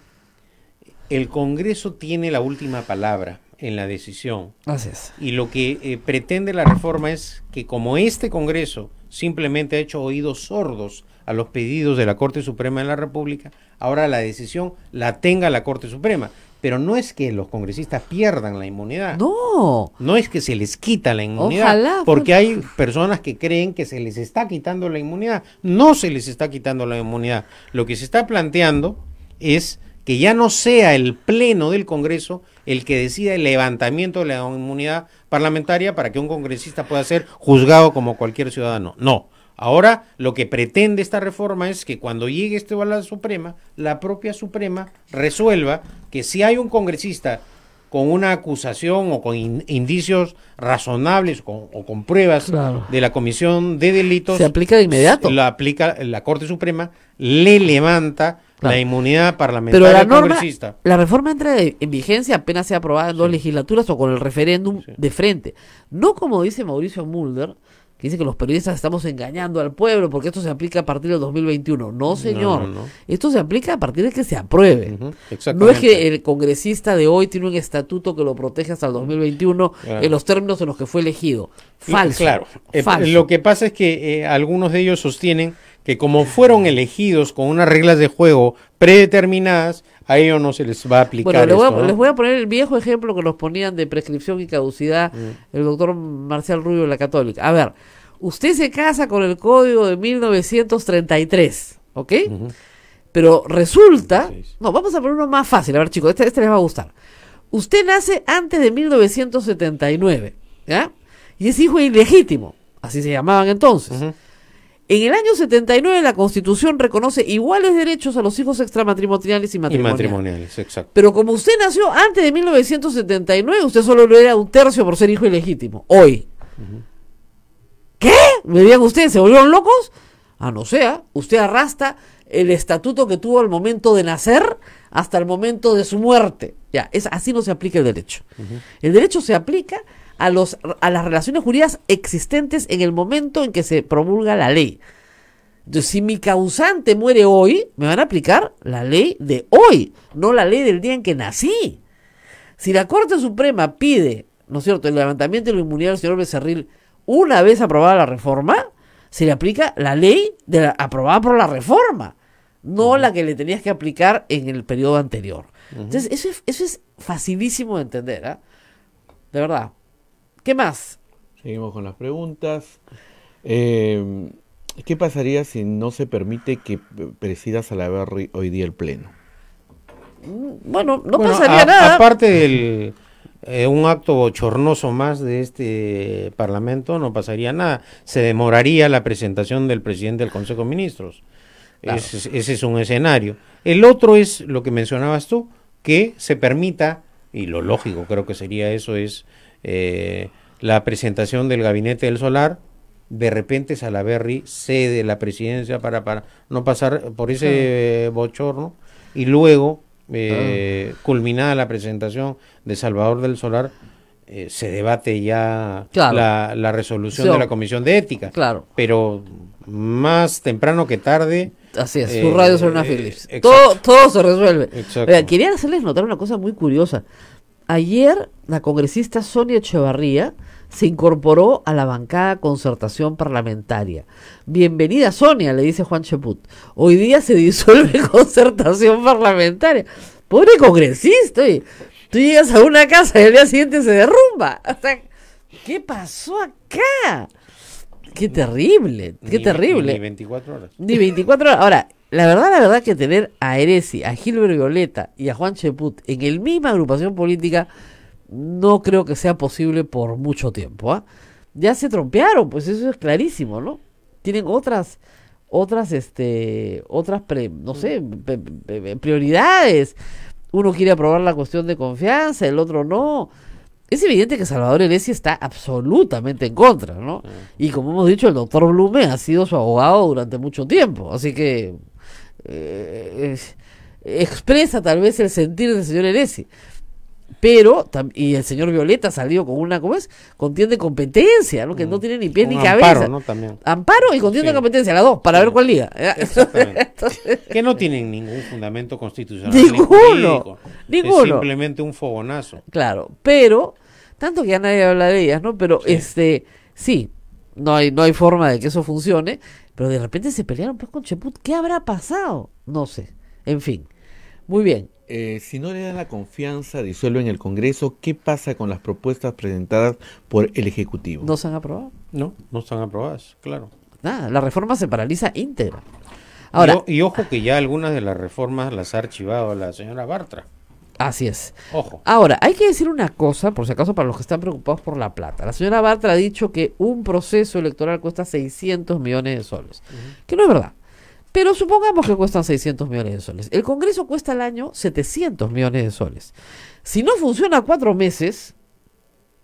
Speaker 3: el Congreso tiene la última palabra en la decisión. Así es. Y lo que eh, pretende la reforma es que como este Congreso simplemente ha hecho oídos sordos a los pedidos de la Corte Suprema de la República, ahora la decisión la tenga la Corte Suprema. Pero no es que los congresistas pierdan la inmunidad. No. No es que se les quita la inmunidad. Ojalá. Porque hay personas que creen que se les está quitando la inmunidad. No se les está quitando la inmunidad. Lo que se está planteando es que ya no sea el Pleno del Congreso el que decida el levantamiento de la inmunidad parlamentaria para que un congresista pueda ser juzgado como cualquier ciudadano. No. Ahora lo que pretende esta reforma es que cuando llegue este balazo Suprema, la propia Suprema resuelva que si hay un congresista con una acusación o con indicios razonables o con pruebas de la comisión de delitos. Se aplica de inmediato. La aplica la Corte Suprema, le levanta la inmunidad parlamentaria Pero la
Speaker 2: La reforma entra en vigencia apenas sea aprobada en dos legislaturas o con el referéndum de frente. No como dice Mauricio Mulder, que dice que los periodistas estamos engañando al pueblo porque esto se aplica a partir del 2021. No, señor. Esto se aplica a partir de que se apruebe. No es que el congresista de hoy tiene un estatuto que lo protege hasta el 2021 en los términos en los que fue elegido. Falso. claro. Eh, lo que pasa es que eh, algunos de ellos
Speaker 3: sostienen que como fueron elegidos con unas reglas de juego predeterminadas, a ellos no se les va a aplicar. Bueno, les voy, a, les voy
Speaker 2: a poner el viejo ejemplo que nos ponían de prescripción y caducidad mm. el doctor Marcial Rubio de la Católica. A ver, usted se casa con el código de 1933, ¿ok? Pero resulta, no, vamos a poner uno más fácil, a ver chicos, este, este, les va a gustar. Usted nace antes de 1979, ¿ya? Y es hijo ilegítimo, así se llamaban entonces. En el año 79 la Constitución reconoce iguales derechos a los hijos extramatrimoniales y matrimoniales. Y
Speaker 3: matrimoniales, exacto.
Speaker 2: Pero como usted nació antes de 1979, usted solo lo era un tercio por ser hijo ilegítimo. Hoy. ¿Qué? ¿Me dirían ustedes? ¿Se volvieron locos? A ah, no sea. Usted arrastra el estatuto que tuvo al momento de nacer hasta el momento de su muerte. Ya, es, así no se aplica el derecho. El derecho se aplica a, los, a las relaciones jurídicas existentes en el momento en que se promulga la ley. Entonces, si mi causante muere hoy, me van a aplicar la ley de hoy, no la ley del día en que nací. Si la Corte Suprema pide, ¿no es cierto?, el levantamiento de la inmunidad del señor Becerril una vez aprobada la reforma, se le aplica la ley de aprobada por la reforma, no la que le tenías que aplicar en el periodo anterior. Entonces, eso es, facilísimo de entender, ¿ah? De verdad. ¿Qué más?
Speaker 1: Seguimos con las preguntas. Eh, ¿Qué pasaría si no se permite que presida Salaverry hoy día el Pleno?
Speaker 2: Mm, bueno, no pasaría nada. Aparte
Speaker 3: del eh, un acto bochornoso más de este Parlamento, no pasaría nada. Se demoraría la presentación del presidente del Consejo de Ministros. ese es un escenario. El otro es lo que mencionabas tú, que se permita, y lo lógico creo que sería eso, es eh, la presentación del gabinete del solar, de repente Salaberry cede la presidencia para, para no pasar por ese bochorno y luego, eh, culminada la presentación de Salvador del Solar, eh, se debate ya la, resolución de la Comisión de Ética. Claro. Pero más
Speaker 2: temprano que tarde. Así es, su radio una Todo, todo se resuelve. quería hacerles notar una cosa muy curiosa. Ayer la congresista Sonia Echevarría se incorporó a la bancada concertación parlamentaria. Bienvenida Sonia, le dice Juan Cheput. Hoy día se disuelve concertación parlamentaria. Pobre congresista, tú llegas a una casa y al día siguiente se derrumba. O sea, ¿Qué pasó acá? Qué terrible, qué terrible. Ni 24 horas. Ni 24 horas. Ahora, la verdad, la verdad que tener a Eresi, a Gilbert Violeta y a Juan Cheput en el misma agrupación política no creo que sea posible por mucho tiempo. ¿ah? Ya se trompearon, pues eso es clarísimo, ¿no? Tienen otras, otras, este, otras, no sé, prioridades. Uno quiere aprobar la cuestión de confianza, el otro no. Es evidente que Salvador Heresi está absolutamente en contra, ¿no? Y como hemos dicho, el doctor Blume ha sido su abogado durante mucho tiempo, así que eh, expresa tal vez el sentir del señor Eresi. Pero, y el señor Violeta salió con una, ¿cómo es? Contiende competencia, Que no mm. tiene ni pies ni cabeza. También. Amparo y contiende competencia, las dos, para ver cuál liga.
Speaker 3: ¿eh? que no tienen ningún fundamento constitucional. Ninguno. ninguno. simplemente un fogonazo. Claro,
Speaker 2: pero, tanto que ya nadie habla de ellas, ¿no? Pero, este, sí, no hay, no hay forma de que eso funcione. Pero de repente se pelearon pues, con Cheput. ¿Qué habrá pasado? No sé. En fin. Muy bien.
Speaker 1: Eh, si no le dan la confianza, disuelven el Congreso. ¿Qué pasa con las propuestas presentadas
Speaker 2: por el Ejecutivo? No se han aprobado. No, no
Speaker 3: están aprobadas,
Speaker 2: claro. Nada, la reforma se paraliza íntegra.
Speaker 3: Ahora, y ojo que ya algunas de las reformas las ha archivado la señora
Speaker 2: Bartra. Así es. Ojo. Ahora, hay que decir una cosa, por si acaso, para los que están preocupados por la plata. La señora Bartra ha dicho que un proceso electoral cuesta 600 millones de soles, que no es verdad. Pero supongamos que cuestan 600 millones de soles. El Congreso cuesta al año 700 millones de soles. Si no funciona cuatro meses,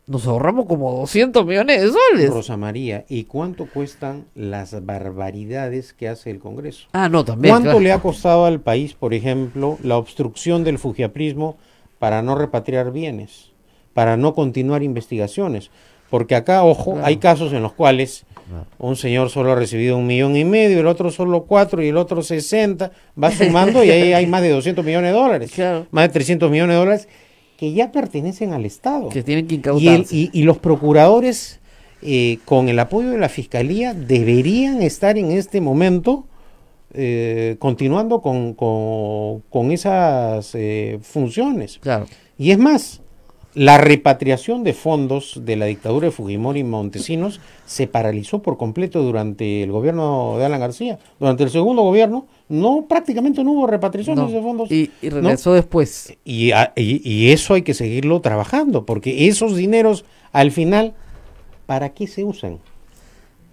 Speaker 2: nos ahorramos como 200 millones de dólares. Rosa María, ¿y cuánto cuestan las barbaridades
Speaker 3: que hace el Congreso? Ah, no, también. ¿Cuánto le ha costado al país, por ejemplo, la obstrucción del fujiaprismo para no repatriar bienes, para no continuar investigaciones? Porque acá, ojo, hay casos en los cuales un señor solo ha recibido un millón y medio, el otro solo cuatro y el otro sesenta, va sumando y ahí hay más de 200 millones de dólares, más de 300 millones de dólares que ya pertenecen al Estado. Que tienen que y, y, los procuradores, eh, con el apoyo de la Fiscalía, deberían estar en este momento eh, continuando con, con, con esas eh, funciones. Claro. Y es más, la repatriación de fondos de la dictadura de Fujimori y Montesinos se paralizó por completo durante el gobierno de Alan García. Durante el segundo gobierno, no prácticamente no hubo repatriación de de fondos. Y, regresó después. Ah, y, y eso hay que seguirlo trabajando, porque esos dineros al
Speaker 2: final, ¿para qué se usan?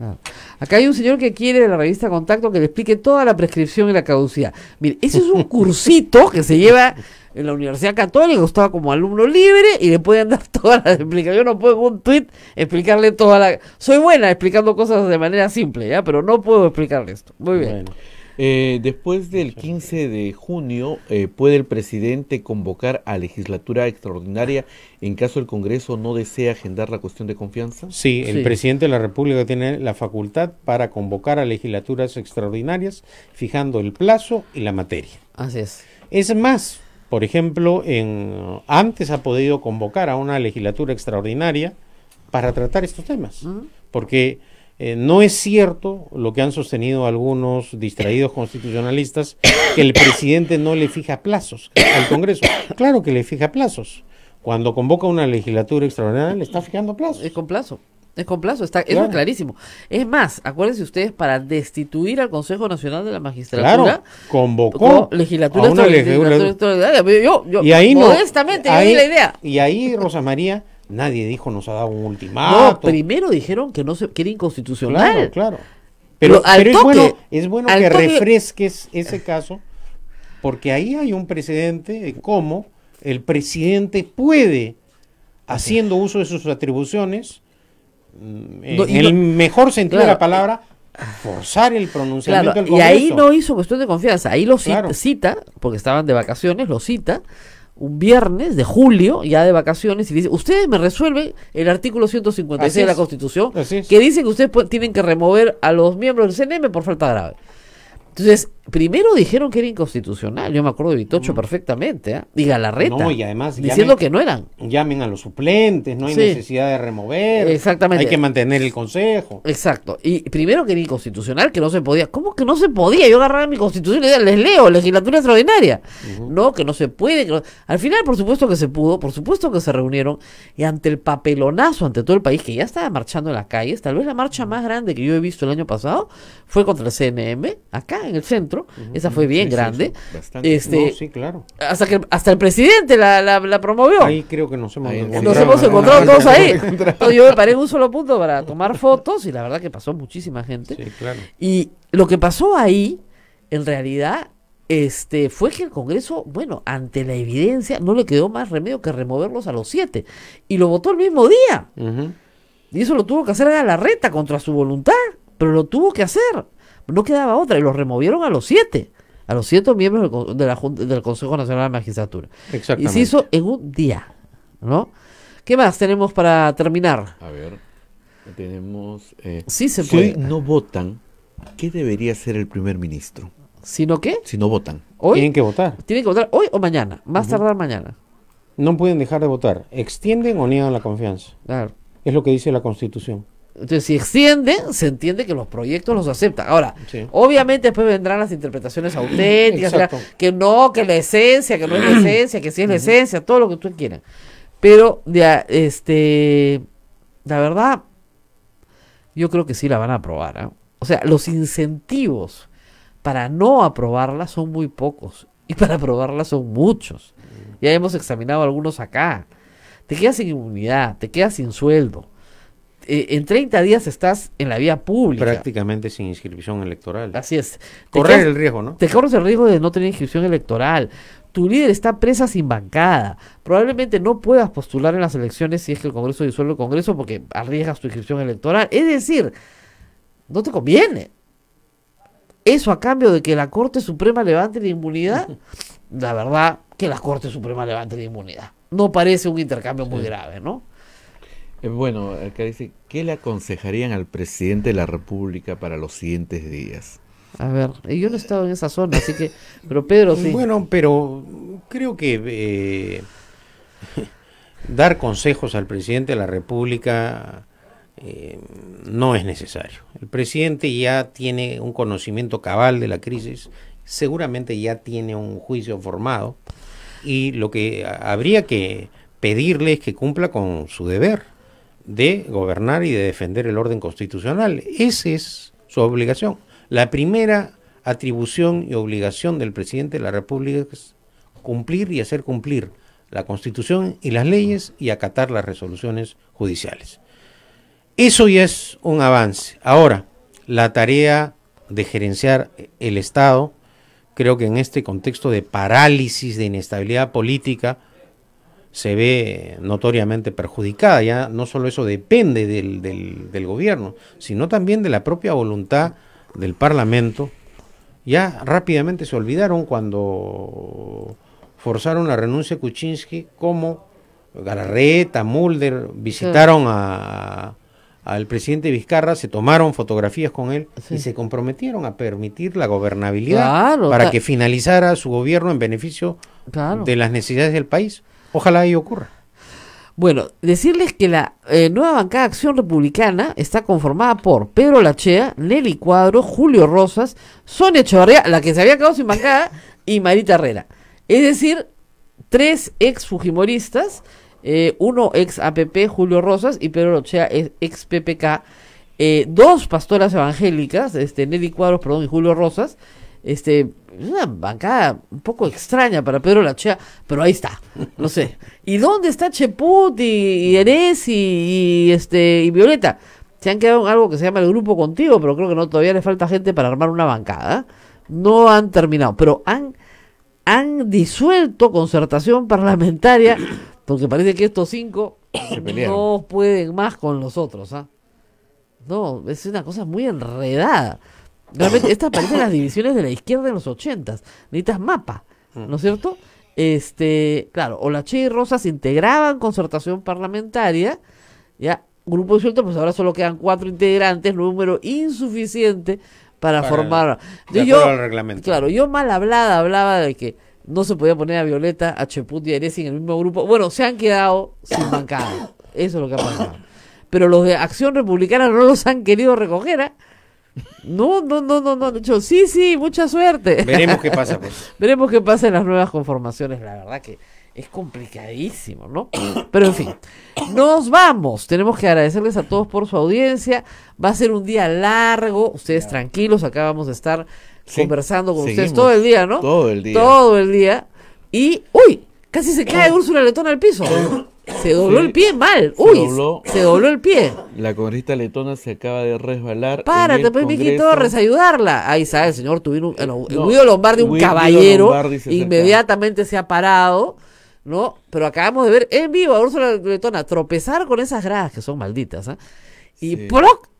Speaker 2: Ah. Acá hay un señor que quiere de la revista Contacto que le explique toda la prescripción y la caducidad. Mire, ese es un cursito que se lleva en la Universidad Católica, estaba como alumno libre y le pueden dar todas las explicaciones. Yo no puedo en un tweet explicarle toda la... Soy buena explicando cosas de manera simple, ¿ya? Pero no puedo explicarle esto. Muy bien.
Speaker 1: Eh, después del 15 de junio, eh, ¿puede el presidente convocar a legislatura extraordinaria en caso el Congreso no desee agendar la cuestión de confianza?
Speaker 3: Sí, el presidente de la República tiene la facultad para convocar a legislaturas extraordinarias, fijando el plazo y la materia. Así es. Es más, por ejemplo, en, antes ha podido convocar a una legislatura extraordinaria para tratar estos temas, porque eh, no es cierto lo que han sostenido algunos distraídos constitucionalistas, que el presidente no le fija plazos al
Speaker 2: Congreso. Claro que le fija plazos. Cuando convoca una legislatura extraordinaria, le está fijando plazos. Es con plazo. Es con plazo, está, eso es clarísimo. Es más, acuérdense ustedes, para destituir al Consejo Nacional de la Magistratura,
Speaker 3: convocó legislatura, una legislatura,
Speaker 2: extraordinaria. yo, ahí la idea.
Speaker 3: Y ahí, Rosa María, Nadie dijo nos ha dado un ultimátum. No,
Speaker 2: primero dijeron que no se que era inconstitucional. Claro, claro. Pero, es bueno, es que
Speaker 3: refresques ese caso,
Speaker 2: porque ahí hay
Speaker 3: un precedente de cómo el presidente puede, haciendo uso de sus atribuciones,
Speaker 2: mm, en el mejor sentido de la palabra, forzar el pronunciamiento del Y ahí no hizo cuestión de confianza, ahí lo cita, porque estaban de vacaciones, lo cita, un viernes de julio, ya de vacaciones, y dice, ustedes me resuelven el artículo 156 de la Constitución, que dice que ustedes tienen que remover a los miembros del CNM por falta grave. Entonces, Primero dijeron que era inconstitucional, yo me acuerdo de Vitocho mm. perfectamente, Diga ¿eh? y Galarreta, y además, diciendo que no eran.
Speaker 3: Llamen a los
Speaker 2: suplentes, no hay necesidad de remover, Exactamente. hay que mantener el consejo. Exacto, y primero que era inconstitucional, que no se podía, ¿cómo que no se podía? Yo agarraba mi constitución y les leo, legislatura extraordinaria, no, que no se puede, al final por supuesto que se pudo, por supuesto que se reunieron, y ante el papelonazo, ante todo el país que ya estaba marchando en las calles, tal vez la marcha más grande que yo he visto el año pasado fue contra el CNM, acá en el centro, esa fue bien grande. Este, claro. Hasta que hasta el presidente la, promovió. Ahí creo que nos hemos encontrado. todos ahí. yo me paré en un solo punto para tomar fotos y la verdad que pasó muchísima gente. Y lo que pasó ahí, en realidad, este, fue que el Congreso, bueno, ante la evidencia, no le quedó más remedio que removerlos a los siete. Y lo votó el mismo día. Y eso lo tuvo que hacer a la reta contra su voluntad, pero lo tuvo que hacer no quedaba otra y los removieron a los siete, a los siete miembros de la, del Consejo Nacional de Magistratura.
Speaker 1: Exactamente. Y se hizo en un día,
Speaker 2: ¿no? ¿Qué más tenemos para terminar?
Speaker 1: A ver, tenemos... Eh, sí se puede. Si hoy no votan, ¿qué debería
Speaker 3: hacer el primer ministro? ¿Sino qué? Si no votan. Tienen que votar. Tienen que votar hoy o mañana, más tardar mañana. No pueden dejar de votar. Extienden o niegan la confianza. Claro. Es
Speaker 2: lo que dice la Constitución. Entonces, si extienden, se entiende que los proyectos los aceptan. Ahora, obviamente después vendrán las interpretaciones auténticas, que no, que la esencia, que no es la esencia, que sí es la esencia, todo lo que tú quieran. Pero, ya, este, la verdad, yo creo que sí la van a aprobar. ¿ah? O sea, los incentivos para no aprobarla son muy pocos y para aprobarla son muchos. Mm. Ya hemos examinado algunos acá. Te quedas sin inmunidad, te quedas sin sueldo eh, en 30 días estás en la vía pública. Prácticamente sin inscripción electoral. Así es. Correr el riesgo, ¿no? Te corres el riesgo de no tener inscripción electoral. Tu líder está presa sin bancada. Probablemente no puedas postular en las elecciones si es que el Congreso disuelve el Congreso porque arriesgas tu inscripción electoral. Es decir, no te conviene. Eso a cambio de que la Corte Suprema levante la inmunidad, la verdad que la Corte Suprema levante la inmunidad. No parece un intercambio muy grave, ¿no?
Speaker 1: Eh, bueno, acá dice, ¿qué le aconsejarían al presidente de la República para los siguientes días?
Speaker 2: A ver, yo no he estado en esa zona, así que, pero Pedro sí. Bueno, pero creo
Speaker 3: que eh, dar consejos al presidente de la República eh, no es necesario. El presidente ya tiene un conocimiento cabal de la crisis, seguramente ya tiene un juicio formado y lo que habría que pedirle es que cumpla con su deber de gobernar y de defender el orden constitucional. Esa es su obligación. La primera atribución y obligación del presidente de la República es cumplir y hacer cumplir la Constitución y las leyes y acatar las resoluciones judiciales. Eso ya es un avance. Ahora, la tarea de gerenciar el Estado, creo que en este contexto de parálisis, de inestabilidad política, se ve notoriamente perjudicada. Ya no solo eso depende del, del, gobierno, sino también de la propia voluntad del Parlamento. Ya rápidamente se olvidaron cuando forzaron la renuncia de Kuczynski, como Garreta, Mulder visitaron a al presidente Vizcarra, se tomaron fotografías con él y se comprometieron a permitir la gobernabilidad para que finalizara su gobierno en beneficio de las
Speaker 2: necesidades del país. Ojalá ahí ocurra. Bueno, decirles que la eh, nueva bancada de Acción Republicana está conformada por Pedro Lachea, Nelly Cuadro, Julio Rosas, Sonia Echevarría, la que se había quedado sin bancada, y Marita Herrera. Es decir, tres ex Fujimoristas, eh, uno ex APP, Julio Rosas, y Pedro Lachea ex PPK, eh, dos pastoras evangélicas, este, Nelly Cuadro perdón, y Julio Rosas, este, una bancada un poco extraña para Pedro Lachea, pero ahí está, no sé. ¿Y dónde está Cheput y, y y, este, y Violeta? Se han quedado en algo que se llama el grupo contigo, pero creo que no, todavía le falta gente para armar una bancada. No han terminado, pero han, han disuelto concertación parlamentaria, porque parece que estos cinco no pueden más con los otros. ¿ah? No, es una cosa muy enredada. Realmente, estas parecen las divisiones de la izquierda en los ochentas. Necesitas mapa, mm. ¿no es cierto? Este, claro, Olache y Rosas integraban concertación parlamentaria, ya, grupo suelto pues ahora solo quedan cuatro integrantes, número insuficiente para, formar. yo, Claro, yo mal hablada hablaba de que no se podía poner a Violeta, a Cheput y a Eresi en el mismo grupo. Bueno, se han quedado sin bancada. Eso es lo que ha pasado. Pero los de Acción Republicana no los han querido recoger, ¿ah? No, no, no, no, no. Yo, sí, sí, mucha suerte. Veremos qué pasa, pues. Veremos qué pasa en las nuevas conformaciones. La verdad que es complicadísimo, ¿no? Pero en fin, nos vamos. Tenemos que agradecerles a todos por su audiencia. Va a ser un día largo. Ustedes tranquilos, acá vamos a estar conversando con ustedes todo el día, ¿no? Todo el día. Todo el día. Y, uy, casi se cae ah. Úrsula Letona al piso. Se dobló el pie mal. Uy, se dobló, el pie.
Speaker 1: La congresista letona se acaba de resbalar. Párate, pues, Miki Torres,
Speaker 2: ayudarla. Ahí sabe, el señor tuvieron. el no, Guido Lombardi, un caballero, inmediatamente se ha parado. ¿no? Pero acabamos de ver en vivo a Úrsula Letona tropezar con esas gradas que son malditas. ¿ah? Y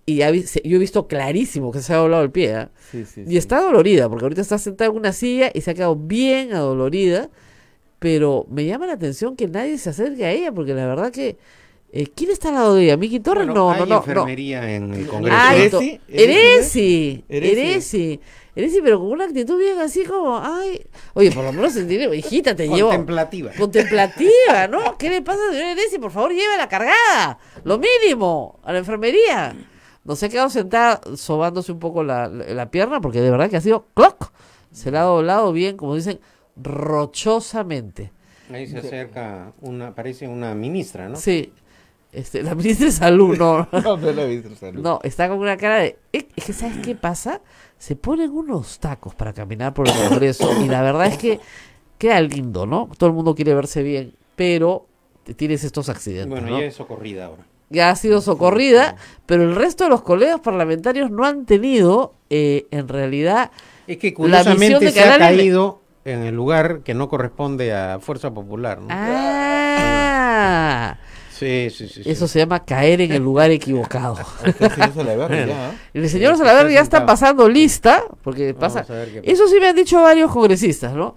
Speaker 2: Y yo he visto clarísimo que se ha doblado el pie. ¿ah? Sí, sí, y está dolorida, porque ahorita está sentada en una silla y se ha quedado bien adolorida pero me llama la atención que nadie se acerque a ella, porque la verdad que... Eh, ¿Quién está al lado de ella? ¿Miki Torres? Bueno, no, no, no. enfermería
Speaker 3: en el Congreso. ¿Eresi? ¿Eresi? Eresi.
Speaker 2: Eresi. pero con una actitud bien así como, ay, oye, por lo menos el hijita, te llevo. Contemplativa. Contemplativa, ¿no? ¿Qué le pasa a Eresi? Por favor, lleva la cargada, lo mínimo, a la enfermería. No se ha quedado sentada sobándose un poco la, la, pierna, porque de verdad que ha sido clock. Se la ha doblado bien, como dicen, rochosamente.
Speaker 7: Ahí
Speaker 3: se
Speaker 2: acerca una, parece una ministra, ¿no? Sí. Este, la ministra de salud, no. no, está con una cara de. Eh, es que, ¿sabes qué pasa? Se ponen unos tacos para caminar por el Congreso. y la verdad es que queda lindo, ¿no? Todo el mundo quiere verse bien, pero tienes estos accidentes. Bueno, ya
Speaker 3: es socorrida ahora.
Speaker 2: Ya ha sido socorrida, pero el resto de los colegas parlamentarios no han tenido, eh, en realidad, es que curiosamente se ha caído
Speaker 3: en el lugar que no corresponde a Fuerza
Speaker 2: Popular. ¿no? Ah. Sí, sí, sí, eso se llama caer en el lugar equivocado. el señor ya, ya está pasando lista, porque pasa. Eso sí me han dicho varios congresistas, ¿no?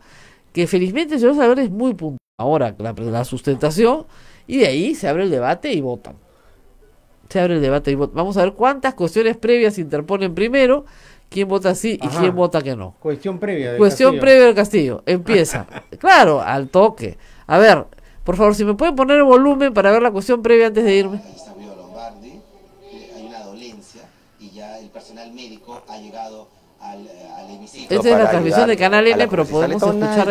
Speaker 2: Que felizmente el señor Salaverri es muy puntual. Ahora, la, sustentación, y de ahí se abre el debate y votan. Se abre el debate y votan. Vamos a ver cuántas cuestiones previas interponen primero quién vota sí y quién vota que no. Cuestión previa. Del Cuestión previa del Castillo. Empieza. claro, al toque. A ver, por favor, si me pueden poner el volumen para ver la cuestión previa antes de irme.
Speaker 4: el personal ha eh, Esta es la transmisión de
Speaker 2: Canal N, pero podemos escuchar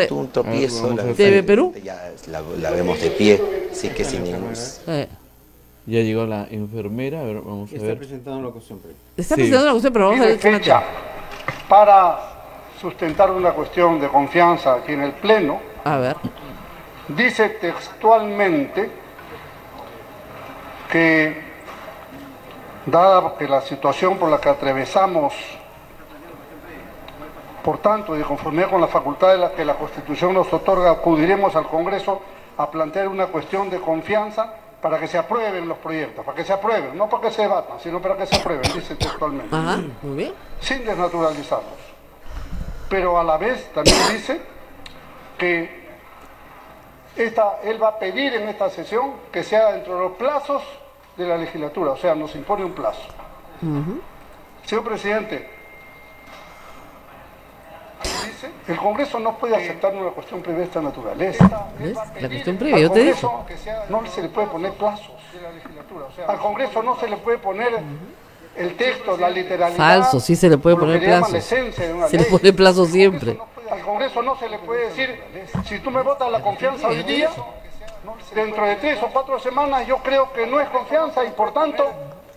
Speaker 2: TV ah, Perú.
Speaker 3: Ya la, vemos
Speaker 4: de pie, así que sin ningún... Eh.
Speaker 1: Ya llegó la enfermera, vamos a ver. Está
Speaker 8: presentando la cuestión
Speaker 3: Está presentando la cuestión, pero vamos a ver.
Speaker 8: para sustentar una cuestión de confianza aquí en el Pleno. Dice textualmente que, dada que la situación por la que atravesamos, por tanto, de conformidad con la facultad de la que la Constitución nos otorga, acudiremos al Congreso a plantear una cuestión de confianza para que se aprueben los proyectos, para que se aprueben, no para que se debatan, sino para que se aprueben, dice textualmente. Ajá, muy bien. Sin desnaturalizarlos. Pero a la vez también dice que esta, él va a pedir en esta sesión que sea dentro de los plazos de la legislatura, o sea, nos impone un plazo. Señor presidente, el Congreso no puede aceptar una cuestión previa de esta naturaleza.
Speaker 2: ¿Ves? La cuestión previa, yo te digo.
Speaker 8: No se le puede poner plazos. Al Congreso no se le puede poner el texto, la literalidad. Falso, sí se le puede poner plazos. Se le pone plazo siempre. Al Congreso no se le puede decir, si tú me votas la confianza hoy día, dentro de tres o cuatro semanas yo creo que no es confianza y por tanto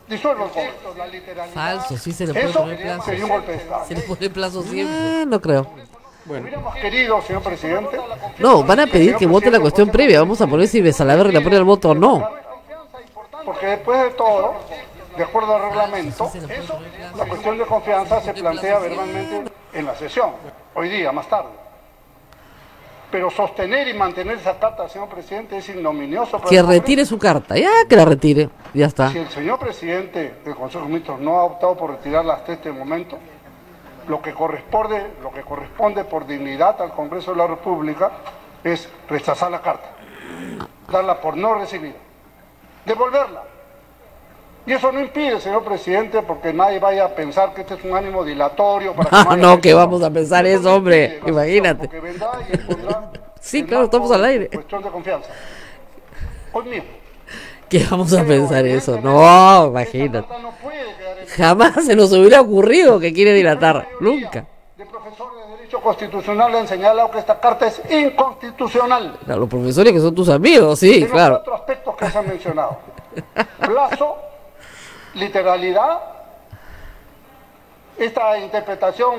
Speaker 8: Disuelvo el gobierno, Falso,
Speaker 2: sí se le puede el poner
Speaker 8: plazo. Se le pone plazo ah, siempre.
Speaker 2: Ah, no creo.
Speaker 8: Bueno. querido, señor presidente.
Speaker 2: No, van a pedir que vote la cuestión previa. Vamos a poner si Besalaver le pone al voto o no.
Speaker 8: Porque después de todo, de acuerdo al reglamento, la cuestión de confianza se plantea verbalmente en la sesión, hoy día, más tarde pero sostener y mantener esa carta, señor presidente, es ignominioso. que retire su
Speaker 2: carta, ya que la retire, ya está. Si el
Speaker 8: señor presidente del Consejo de Ministros no ha optado por retirarla hasta este momento, lo que corresponde, lo que corresponde por dignidad al Congreso de la República es rechazar la carta, darla por no recibida, devolverla y eso no impide, señor presidente, porque nadie vaya a pensar que este es un ánimo dilatorio. Para no, que no,
Speaker 2: que vamos a pensar eso, hombre. Imagínate.
Speaker 8: sí, claro, estamos al aire. Cuestión
Speaker 2: ¿Qué vamos a pensar ¿eh? eso? No, imagínate. Jamás se nos hubiera ocurrido que quiere dilatar. Nunca. De
Speaker 8: profesores de Derecho Constitucional le han señalado que esta carta es inconstitucional.
Speaker 2: A los profesores que son tus amigos, sí, claro. otros
Speaker 8: aspectos que se han mencionado. Plazo literalidad, esta interpretación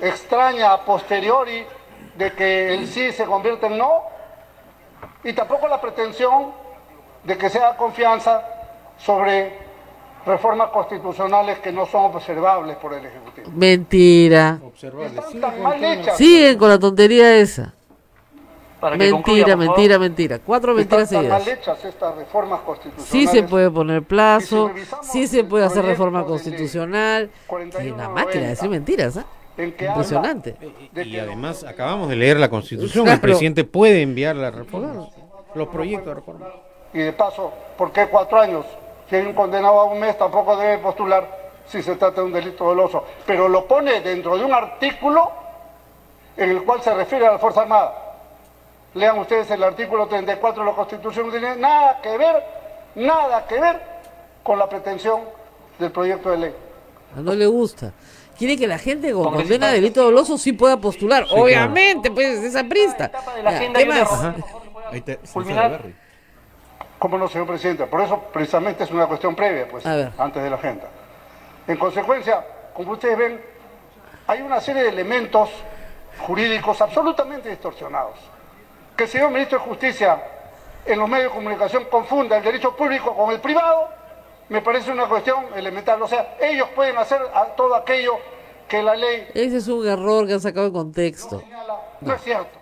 Speaker 8: extraña a posteriori de que el sí se convierte en no, y tampoco la pretensión de que sea confianza sobre reformas constitucionales que no son observables por el Ejecutivo.
Speaker 2: Mentira. Observables. Siguen con la tontería esa mentira, mentira, mentira. Cuatro mentiras seguidas. Sí se puede poner plazo, si sí se puede hacer reforma constitucional. Y una máquina de decir mentiras, ¿ah? Impresionante.
Speaker 3: Y,
Speaker 8: además acabamos
Speaker 3: de leer la Constitución. El presidente puede enviar la reforma,
Speaker 8: los proyectos de reforma. Y de paso, ¿por qué cuatro años? Si hay un condenado a un mes, tampoco debe postular si se trata de un delito doloso. Pero lo pone dentro de un artículo en el cual se refiere a la Fuerza Armada. Lean ustedes el artículo 34 de la Constitución, no tiene nada que ver, nada que ver con la pretensión del proyecto de ley.
Speaker 2: Ah, no le gusta. Quiere que la gente con condena de delito doloso sí pueda postular. Obviamente, pues es prista. ¿Qué más?
Speaker 8: ¿Cómo no, señor presidente? Por eso precisamente es una cuestión previa, pues, antes de la agenda. En consecuencia, como ustedes ven, hay una serie de elementos jurídicos absolutamente distorsionados el señor ministro de Justicia en los medios de comunicación confunda el derecho público con el privado, me parece una cuestión elemental. O sea, ellos pueden hacer todo aquello que la ley...
Speaker 2: Ese es un error que han sacado de contexto. No, es cierto.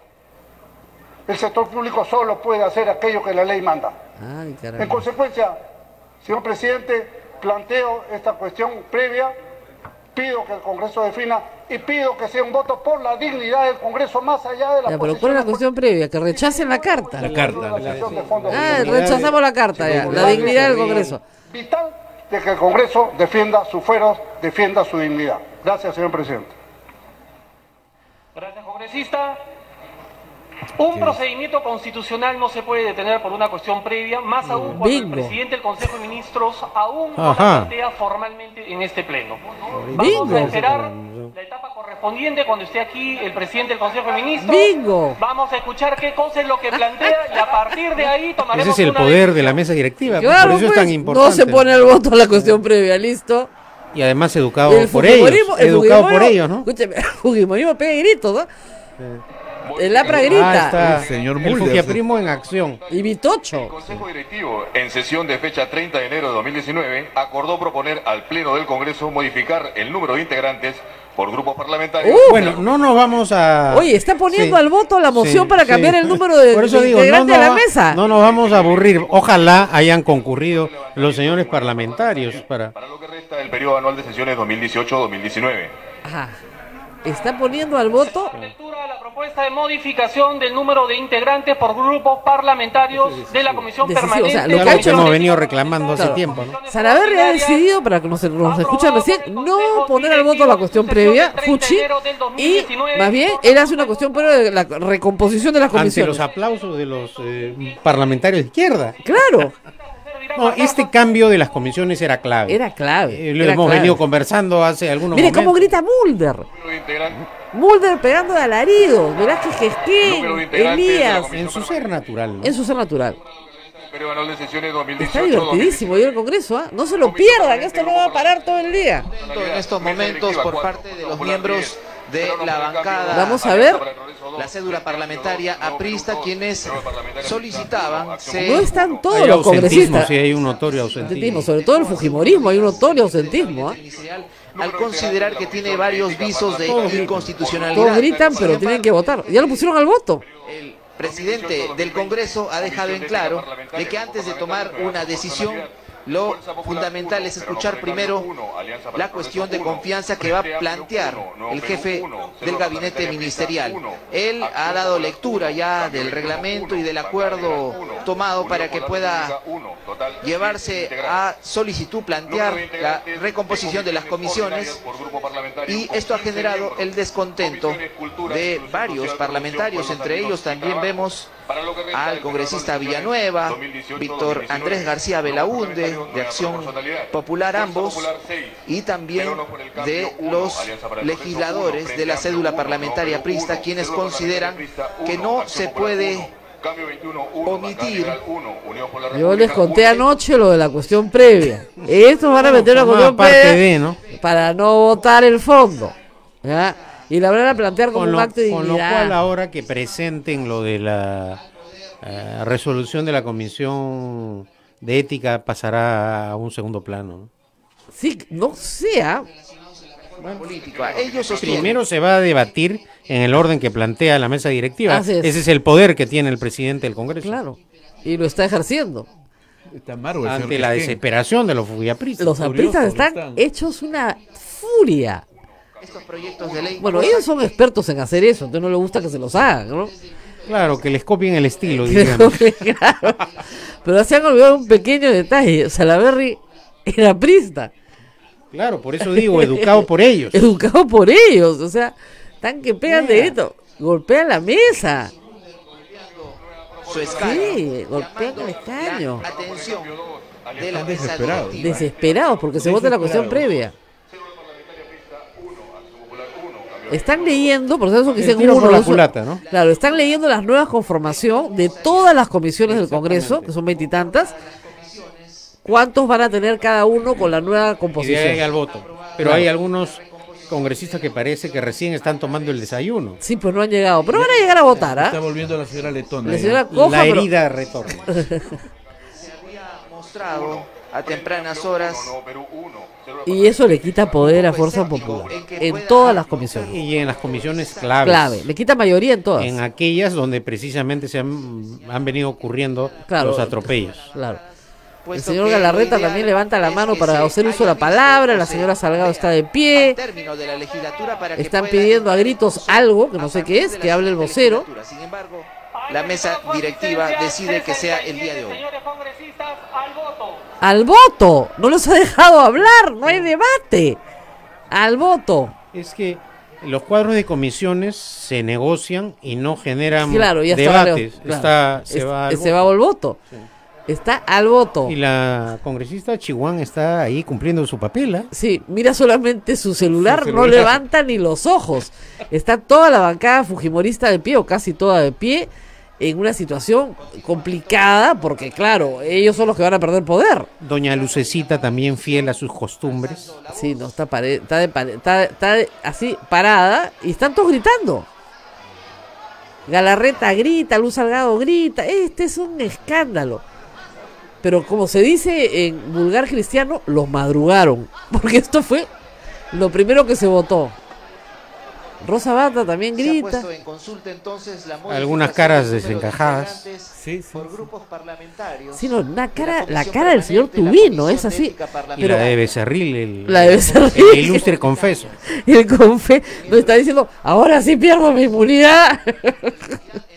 Speaker 2: El sector público
Speaker 8: solo puede hacer aquello que la ley manda. en consecuencia, señor presidente, planteo esta cuestión previa Pido que el Congreso defina y pido que sea un voto por la dignidad del Congreso más allá de la.
Speaker 2: Ya, pero ¿cuál la cuestión previa? Que rechacen la carta.
Speaker 5: La carta.
Speaker 8: La ah, rechazamos la carta, la dignidad del Congreso. Vital de que el Congreso defienda sus fueros, defienda su dignidad. Gracias, señor presidente.
Speaker 6: Gracias, congresista. Un procedimiento constitucional no se puede detener por una cuestión previa, más mm, aún cuando el presidente del Consejo de Ministros aún no plantea formalmente en este pleno. Vamos a esperar la etapa correspondiente cuando esté aquí el presidente del Consejo de Ministros. Vamos a escuchar qué cosa es lo que plantea y a partir de ahí tomaremos. Ese es el
Speaker 3: poder de la mesa directiva, por eso es tan pues, importante. No se pone
Speaker 2: el voto a la cuestión previa, listo
Speaker 3: y además educado por ellos. educado por ellos, ¿no?
Speaker 2: Escúcheme, pega ¿no? Es la pragrita. señor El primo en acción. Y Vitocho. El
Speaker 5: Consejo Directivo, en sesión de fecha 30 de enero de 2019, acordó proponer al Pleno del Congreso modificar el número de integrantes por grupos parlamentarios. Uh, bueno,
Speaker 3: no nos vamos a. Oye, está poniendo al voto la moción para cambiar el número de, por eso digo, la mesa. No nos vamos a aburrir. Ojalá hayan concurrido los señores parlamentarios
Speaker 5: para. Para lo que resta del periodo anual de sesiones 2018-2019.
Speaker 6: Ajá está poniendo al voto.
Speaker 5: la
Speaker 6: propuesta de modificación del número de integrantes por grupos parlamentarios de la Comisión Permanente. lo que hemos venido reclamando hace tiempo. ¿no?
Speaker 2: ha decidido, para que nos, nos recién, no poner al voto la cuestión previa, Fuchi, y más bien Él hace una cuestión previa de la recomposición de las comisiones. Ante
Speaker 3: los aplausos de los eh, parlamentarios de izquierda. Claro. No, este cambio de las comisiones era clave. Era clave. lo eh, hemos venido conversando hace algunos Mire cómo
Speaker 2: grita Mulder. Mulder pegando de alarido. que Elías. En su ser natural. En su ser natural.
Speaker 4: Está divertidísimo
Speaker 2: hoy el Congreso, ¿ah? no se lo pierdan, esto no va a parar todo el día. En estos momentos, por parte de los miembros
Speaker 4: la bancada. Vamos a ver. La cédula parlamentaria aprista, quienes solicitaban. No están
Speaker 3: todos los congresistas. hay un notorio ausentismo.
Speaker 2: Sobre todo el Fujimorismo, hay un notorio ausentismo. ¿eh?
Speaker 4: al considerar que tiene varios visos de inconstitucionalidad. gritan, pero
Speaker 2: tienen que votar. Ya lo pusieron al voto.
Speaker 4: El presidente del Congreso ha dejado en claro de que antes de tomar una decisión lo fundamental es escuchar primero
Speaker 7: la cuestión de
Speaker 4: confianza que va a plantear el jefe del gabinete ministerial. Él ha dado lectura ya del reglamento y del acuerdo tomado para que pueda
Speaker 5: llevarse
Speaker 4: a solicitud plantear la recomposición de las comisiones
Speaker 5: y esto ha generado el
Speaker 4: descontento de varios parlamentarios, entre ellos también vemos al congresista Villanueva, Víctor Andrés García Belaúnde, de Acción Popular ambos y también de los legisladores de la cédula parlamentaria prista, quienes consideran que no se puede omitir.
Speaker 2: Yo les conté anoche lo de la cuestión previa. Estos van a meter una cuestión previa para no votar el fondo. Y la van a plantear como con un acto de dignidad. Con lo cual
Speaker 3: ahora que presenten lo de la eh, resolución de la comisión de ética pasará a un segundo plano. ¿no?
Speaker 2: Sí, no sea. Ellos Primero se
Speaker 3: va a debatir en el orden que plantea la mesa directiva. Ese es el poder que tiene el presidente del Congreso.
Speaker 2: Claro, y lo está ejerciendo. Ante la
Speaker 3: desesperación de los apristas.
Speaker 2: Los apristas están, hechos una furia.
Speaker 4: Estos proyectos de ley. Bueno, ellos
Speaker 2: son expertos en hacer eso, entonces no le gusta que se los haga. ¿no?
Speaker 3: Claro, que les copien el estilo, digamos.
Speaker 2: Pero se han olvidado un pequeño detalle. Salaberry era prista.
Speaker 3: Claro, por eso digo, educado por ellos.
Speaker 2: educado por ellos, o sea, tan que pegan de esto, golpean la mesa. Sí, golpean el escaño. De la Desesperados, porque se vota la cuestión previa. Están leyendo, por eso que dicen uno, la ¿no? Claro, están leyendo las nuevas conformación de todas las comisiones del Congreso, que son veintitantas. ¿Cuántos van a tener cada uno con la nueva composición? Y al
Speaker 3: voto. Pero hay algunos congresistas que parece que recién están
Speaker 2: tomando el desayuno. Sí, pues no han llegado, pero van a llegar a votar. ¿ah? Está volviendo la señora Letona. La, herida retorna. Se había
Speaker 4: mostrado a tempranas horas.
Speaker 2: Y eso le quita poder a Fuerza Popular en todas las comisiones.
Speaker 4: Y en
Speaker 3: las comisiones clave Clave, le quita mayoría en todas. En aquellas donde precisamente se han, venido ocurriendo los atropellos.
Speaker 2: Claro. El señor Galarreta también levanta la mano para hacer uso de la palabra, la señora Salgado está de pie,
Speaker 4: están pidiendo
Speaker 2: a gritos algo, que no sé qué es, que hable el vocero.
Speaker 4: sin embargo, La mesa directiva decide que sea el día de hoy. Señores
Speaker 2: al voto. No los ha dejado hablar, no hay debate. Al voto. Es que los cuadros
Speaker 3: de comisiones se negocian y no generan claro, debates. Está, se, va al
Speaker 2: voto. Está al voto. Y la congresista Chihuahua está ahí cumpliendo su papel. ¿ah? Sí, mira solamente su celular, su celular, no levanta ni los ojos. Está toda la bancada fujimorista de pie o casi toda de pie en una situación complicada, porque claro, ellos son los que van a perder poder.
Speaker 3: Doña Lucecita también
Speaker 2: fiel a sus costumbres. Sí, no, está, así parada y están todos gritando. Galarreta grita, Luz Salgado grita, este es un escándalo. Pero como se dice en vulgar cristiano, los madrugaron, porque esto fue lo primero que se votó. Rosa Bata también grita. consulta
Speaker 3: entonces Algunas caras desencajadas. Sí, sí, por
Speaker 2: grupos parlamentarios. Sí, no, la cara, la, cara del señor Tubino es así. Y
Speaker 3: la de Becerril, el, la de el ilustre
Speaker 2: confeso. El confeso. Nos está diciendo, ahora sí pierdo mi inmunidad.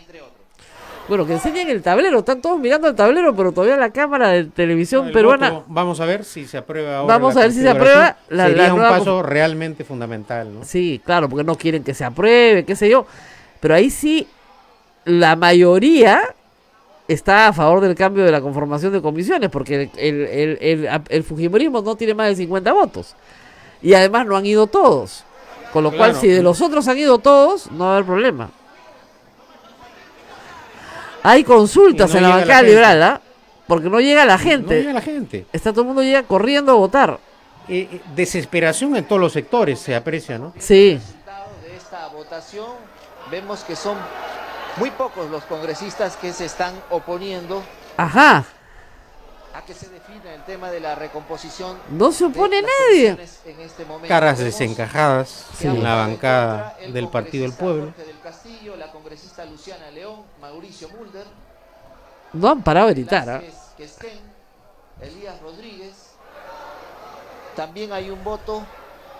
Speaker 2: Bueno, que enseñen el tablero. Están todos mirando el tablero, pero todavía la cámara de televisión peruana. vamos a ver si se aprueba ahora. Vamos a ver si se aprueba. La, Sería un paso realmente fundamental, Sí, claro, porque no quieren que se apruebe, qué sé yo. Pero ahí sí, la mayoría está a favor del cambio de la conformación de comisiones, porque el, Fujimorismo no tiene más de 50 votos. Y además no han ido todos. Con lo cual, si de los otros han ido todos, no va a haber problema. Hay consultas en la bancada liberada liberal, ¿ah? Porque no llega la gente. No llega la gente. Está todo el mundo llega corriendo a
Speaker 3: votar. Eh, eh, desesperación en todos los sectores se aprecia, ¿no? Sí.
Speaker 4: De esta votación vemos que son muy pocos los congresistas que se están oponiendo. Ajá. A que se defina el tema de la recomposición. No se opone nadie. Este Caras
Speaker 3: desencajadas en la bancada
Speaker 4: del Partido del Pueblo. Del la congresista Luciana León, Mauricio
Speaker 2: no han parado de gritar. ¿ah?
Speaker 4: También hay un voto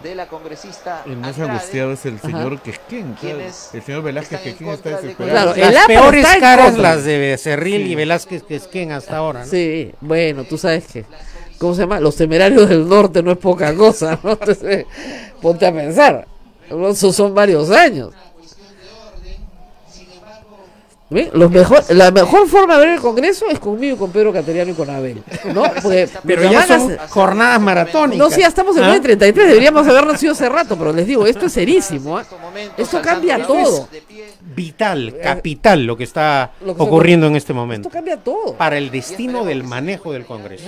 Speaker 4: de la congresista. El más angustiado es el señor
Speaker 1: Quesquén. El señor Velázquez Quesquén está las peores caras las de Becerril y Velázquez quien hasta ahora.
Speaker 2: Sí, bueno, tú sabes que. ¿Cómo se llama? Los temerarios del norte no es poca cosa, ¿no? ponte a pensar. son varios años. Los mejor, la mejor forma de ver el Congreso es conmigo, con Pedro Cateriano y con Abel. ¿no? pero ya son jornadas maratónicas. No, sí, ya estamos en ¿Ah? 33, deberíamos haber nacido hace rato, pero les digo, esto es serísimo. ¿eh? Este esto cambia todo.
Speaker 3: Vital, eh, capital lo que está ocurriendo en este momento. Esto
Speaker 2: cambia todo. Para el destino
Speaker 3: del manejo del Congreso.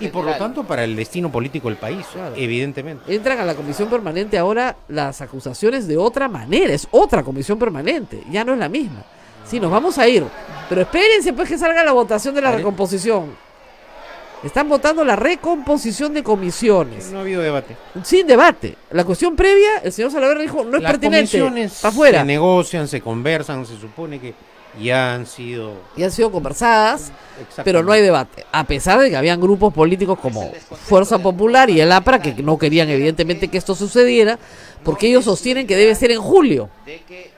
Speaker 2: Y por lo tanto,
Speaker 3: para el destino
Speaker 2: político del país, evidentemente. Entran a la comisión permanente ahora las acusaciones de otra manera, es otra comisión permanente, ya no es la misma. Sí, nos vamos a ir. Pero espérense pues que salga la votación de la recomposición. Están votando la recomposición de comisiones. No ha habido debate. Sin debate. La cuestión previa, el señor Salaver dijo, no es Las pertinente. Comisiones afuera. Se negocian, se conversan, se supone que ya han sido. Ya han sido conversadas, pero no hay debate. A pesar de que habían grupos políticos como Fuerza Popular y el APRA que no querían, evidentemente, que esto sucediera, porque ellos sostienen que debe ser en julio. De que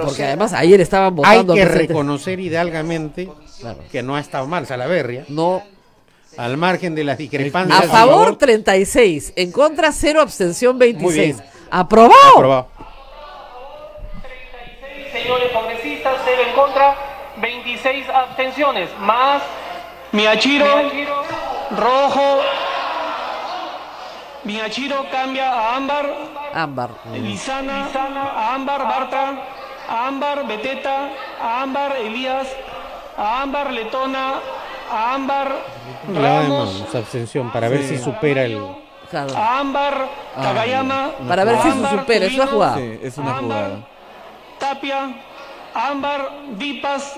Speaker 3: porque además ayer
Speaker 2: estaban votando. Hay que
Speaker 3: reconocer hidalgamente que no ha estado mal Salaverria. No. Al margen de las discrepancias. A favor
Speaker 2: 36, en contra 0, abstención 26. Aprobado. Aprobado. A favor
Speaker 6: 36 señores congresistas, 0 en contra, 26 abstenciones, más Miachiro, rojo. Miachiro cambia a ámbar. Ámbar. Lizana, a ámbar, Marta a Ámbar Beteta, a Ámbar Elías, a Ámbar Letona, a Ámbar
Speaker 3: Ramos. abstención para ver si supera el.
Speaker 6: A Ámbar Tagayama. Ah, para ver si se supera, es una jugada. Tapia, Ámbar Vipas,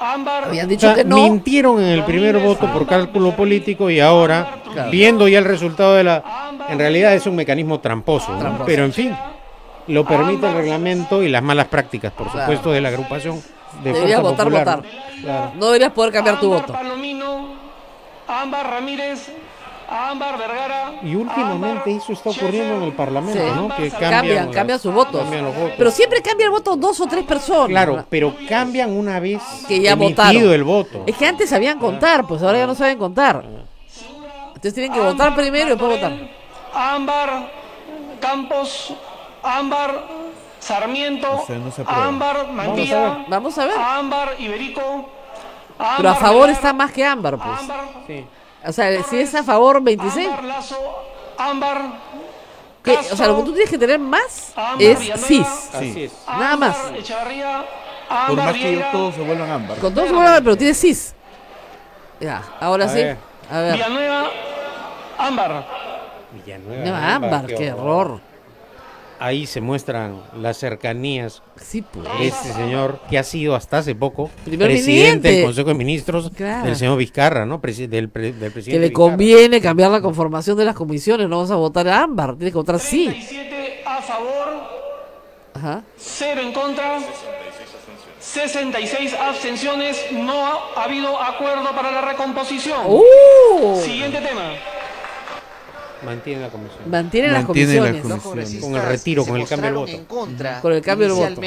Speaker 6: Ámbar. dicho que no.
Speaker 3: Mintieron en el primer voto por cálculo político y ahora, viendo ya el resultado de la. En realidad es un mecanismo tramposo, pero en fin lo ah, permite el reglamento y las malas prácticas, por supuesto, de la agrupación de Deberías votar, votar. No deberías
Speaker 6: poder cambiar tu voto. Ramírez,
Speaker 3: Y últimamente eso está ocurriendo en el Parlamento, ¿no? Que cambian, cambian, sus votos. Pero
Speaker 2: siempre cambia el voto dos o tres personas. Claro, pero cambian una vez que ya votaron. el voto. Es que antes sabían contar, pues ahora ya no saben contar. Entonces tienen que votar primero y después votar.
Speaker 6: Ámbar Campos ámbar, sarmiento, ámbar, mantilla, vamos a ver, ámbar, iberico. Pero a favor está
Speaker 2: más que ámbar, pues.
Speaker 6: sí. O
Speaker 2: sea, si es a favor, 26.
Speaker 6: Ámbar, lazo, ámbar. o sea, lo que tú tienes que tener más es cis. Nada más. Por más que todos
Speaker 2: se vuelvan ámbar. Con todos se vuelvan pero tiene cis. Ya, ahora sí. A ver. Villanueva, ámbar.
Speaker 3: Villanueva, ámbar, ámbar qué, error ahí se muestran las cercanías pues. de este señor que ha sido hasta hace poco presidente del Consejo de Ministros el señor Vizcarra, ¿no? Que le
Speaker 2: conviene cambiar la conformación de las comisiones, no vamos a votar a ámbar, tienes que votar 37
Speaker 6: sí. a favor, Ajá. 0 en contra, 66 abstenciones, no ha habido acuerdo para la recomposición. ¡Uh! Siguiente tema.
Speaker 3: Mantiene la comisión.
Speaker 2: Mantiene, las comisiones. Con el retiro, con el cambio de voto. Con el cambio de voto.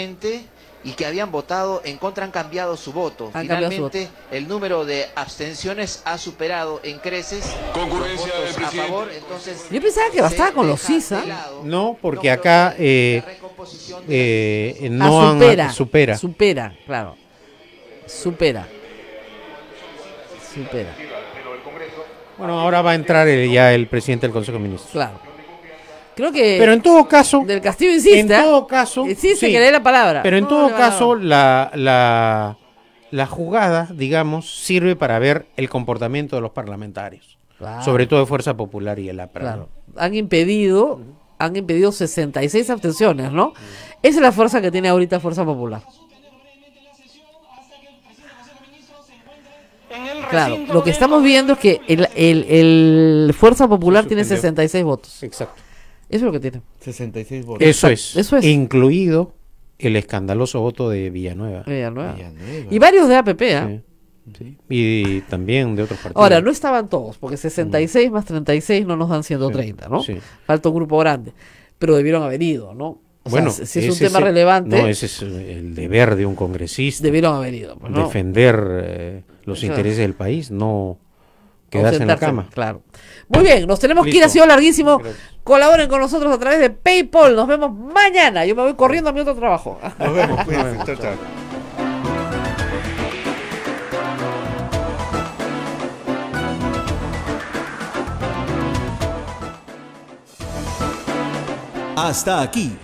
Speaker 4: Y que habían votado en contra, han cambiado su voto. Finalmente, el número de abstenciones ha superado en creces. Concurrencia A favor, entonces, Yo pensaba que
Speaker 2: bastaba con los CISA.
Speaker 3: No, porque acá eh, eh ah, no supera, supera.
Speaker 2: Supera, claro. Supera. Supera.
Speaker 3: Bueno, ahora va a entrar ya el presidente del Consejo de Ministros.
Speaker 2: Claro. Creo que. Pero en todo caso. Del Castillo insiste. En todo caso. ¿eh? Insiste sí, que dé la palabra. Pero en todo caso,
Speaker 3: la, la, jugada, digamos, sirve para ver el comportamiento de los parlamentarios. Sobre todo de Fuerza Popular
Speaker 2: y el APRA. Han impedido. Han impedido 66 abstenciones, ¿no? Esa es la fuerza que tiene ahorita Fuerza Popular. Claro, lo que estamos viendo es que el, Fuerza Popular tiene 66 votos. Exacto. Eso es lo que tiene. 66 votos. Eso es. Eso es.
Speaker 3: Incluido el escandaloso voto de Villanueva. Villanueva.
Speaker 2: Y varios de APP, ¿ah?
Speaker 3: sí, Y también de otros partidos. Ahora,
Speaker 2: no estaban todos, porque 66 más 36 no nos dan 130, sí. Falta un grupo grande, pero debieron haber ido, ¿no? bueno, si es un tema relevante.
Speaker 3: No, ese es el deber de un congresista. Debieron haber ido. Pues, Defender eh, los intereses del país, no quedarse en la cama.
Speaker 2: Claro. Muy bien, nos tenemos que ir, ha sido larguísimo. Colaboren con nosotros a través de PayPal. Nos vemos mañana. Yo me voy corriendo a mi otro trabajo. Nos vemos,
Speaker 4: Hasta aquí,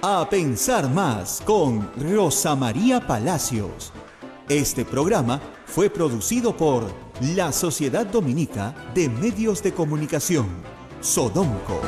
Speaker 4: a pensar más con Rosa María Palacios. Este programa fue producido por la Sociedad Dominica de Medios de Comunicación, Sodomco.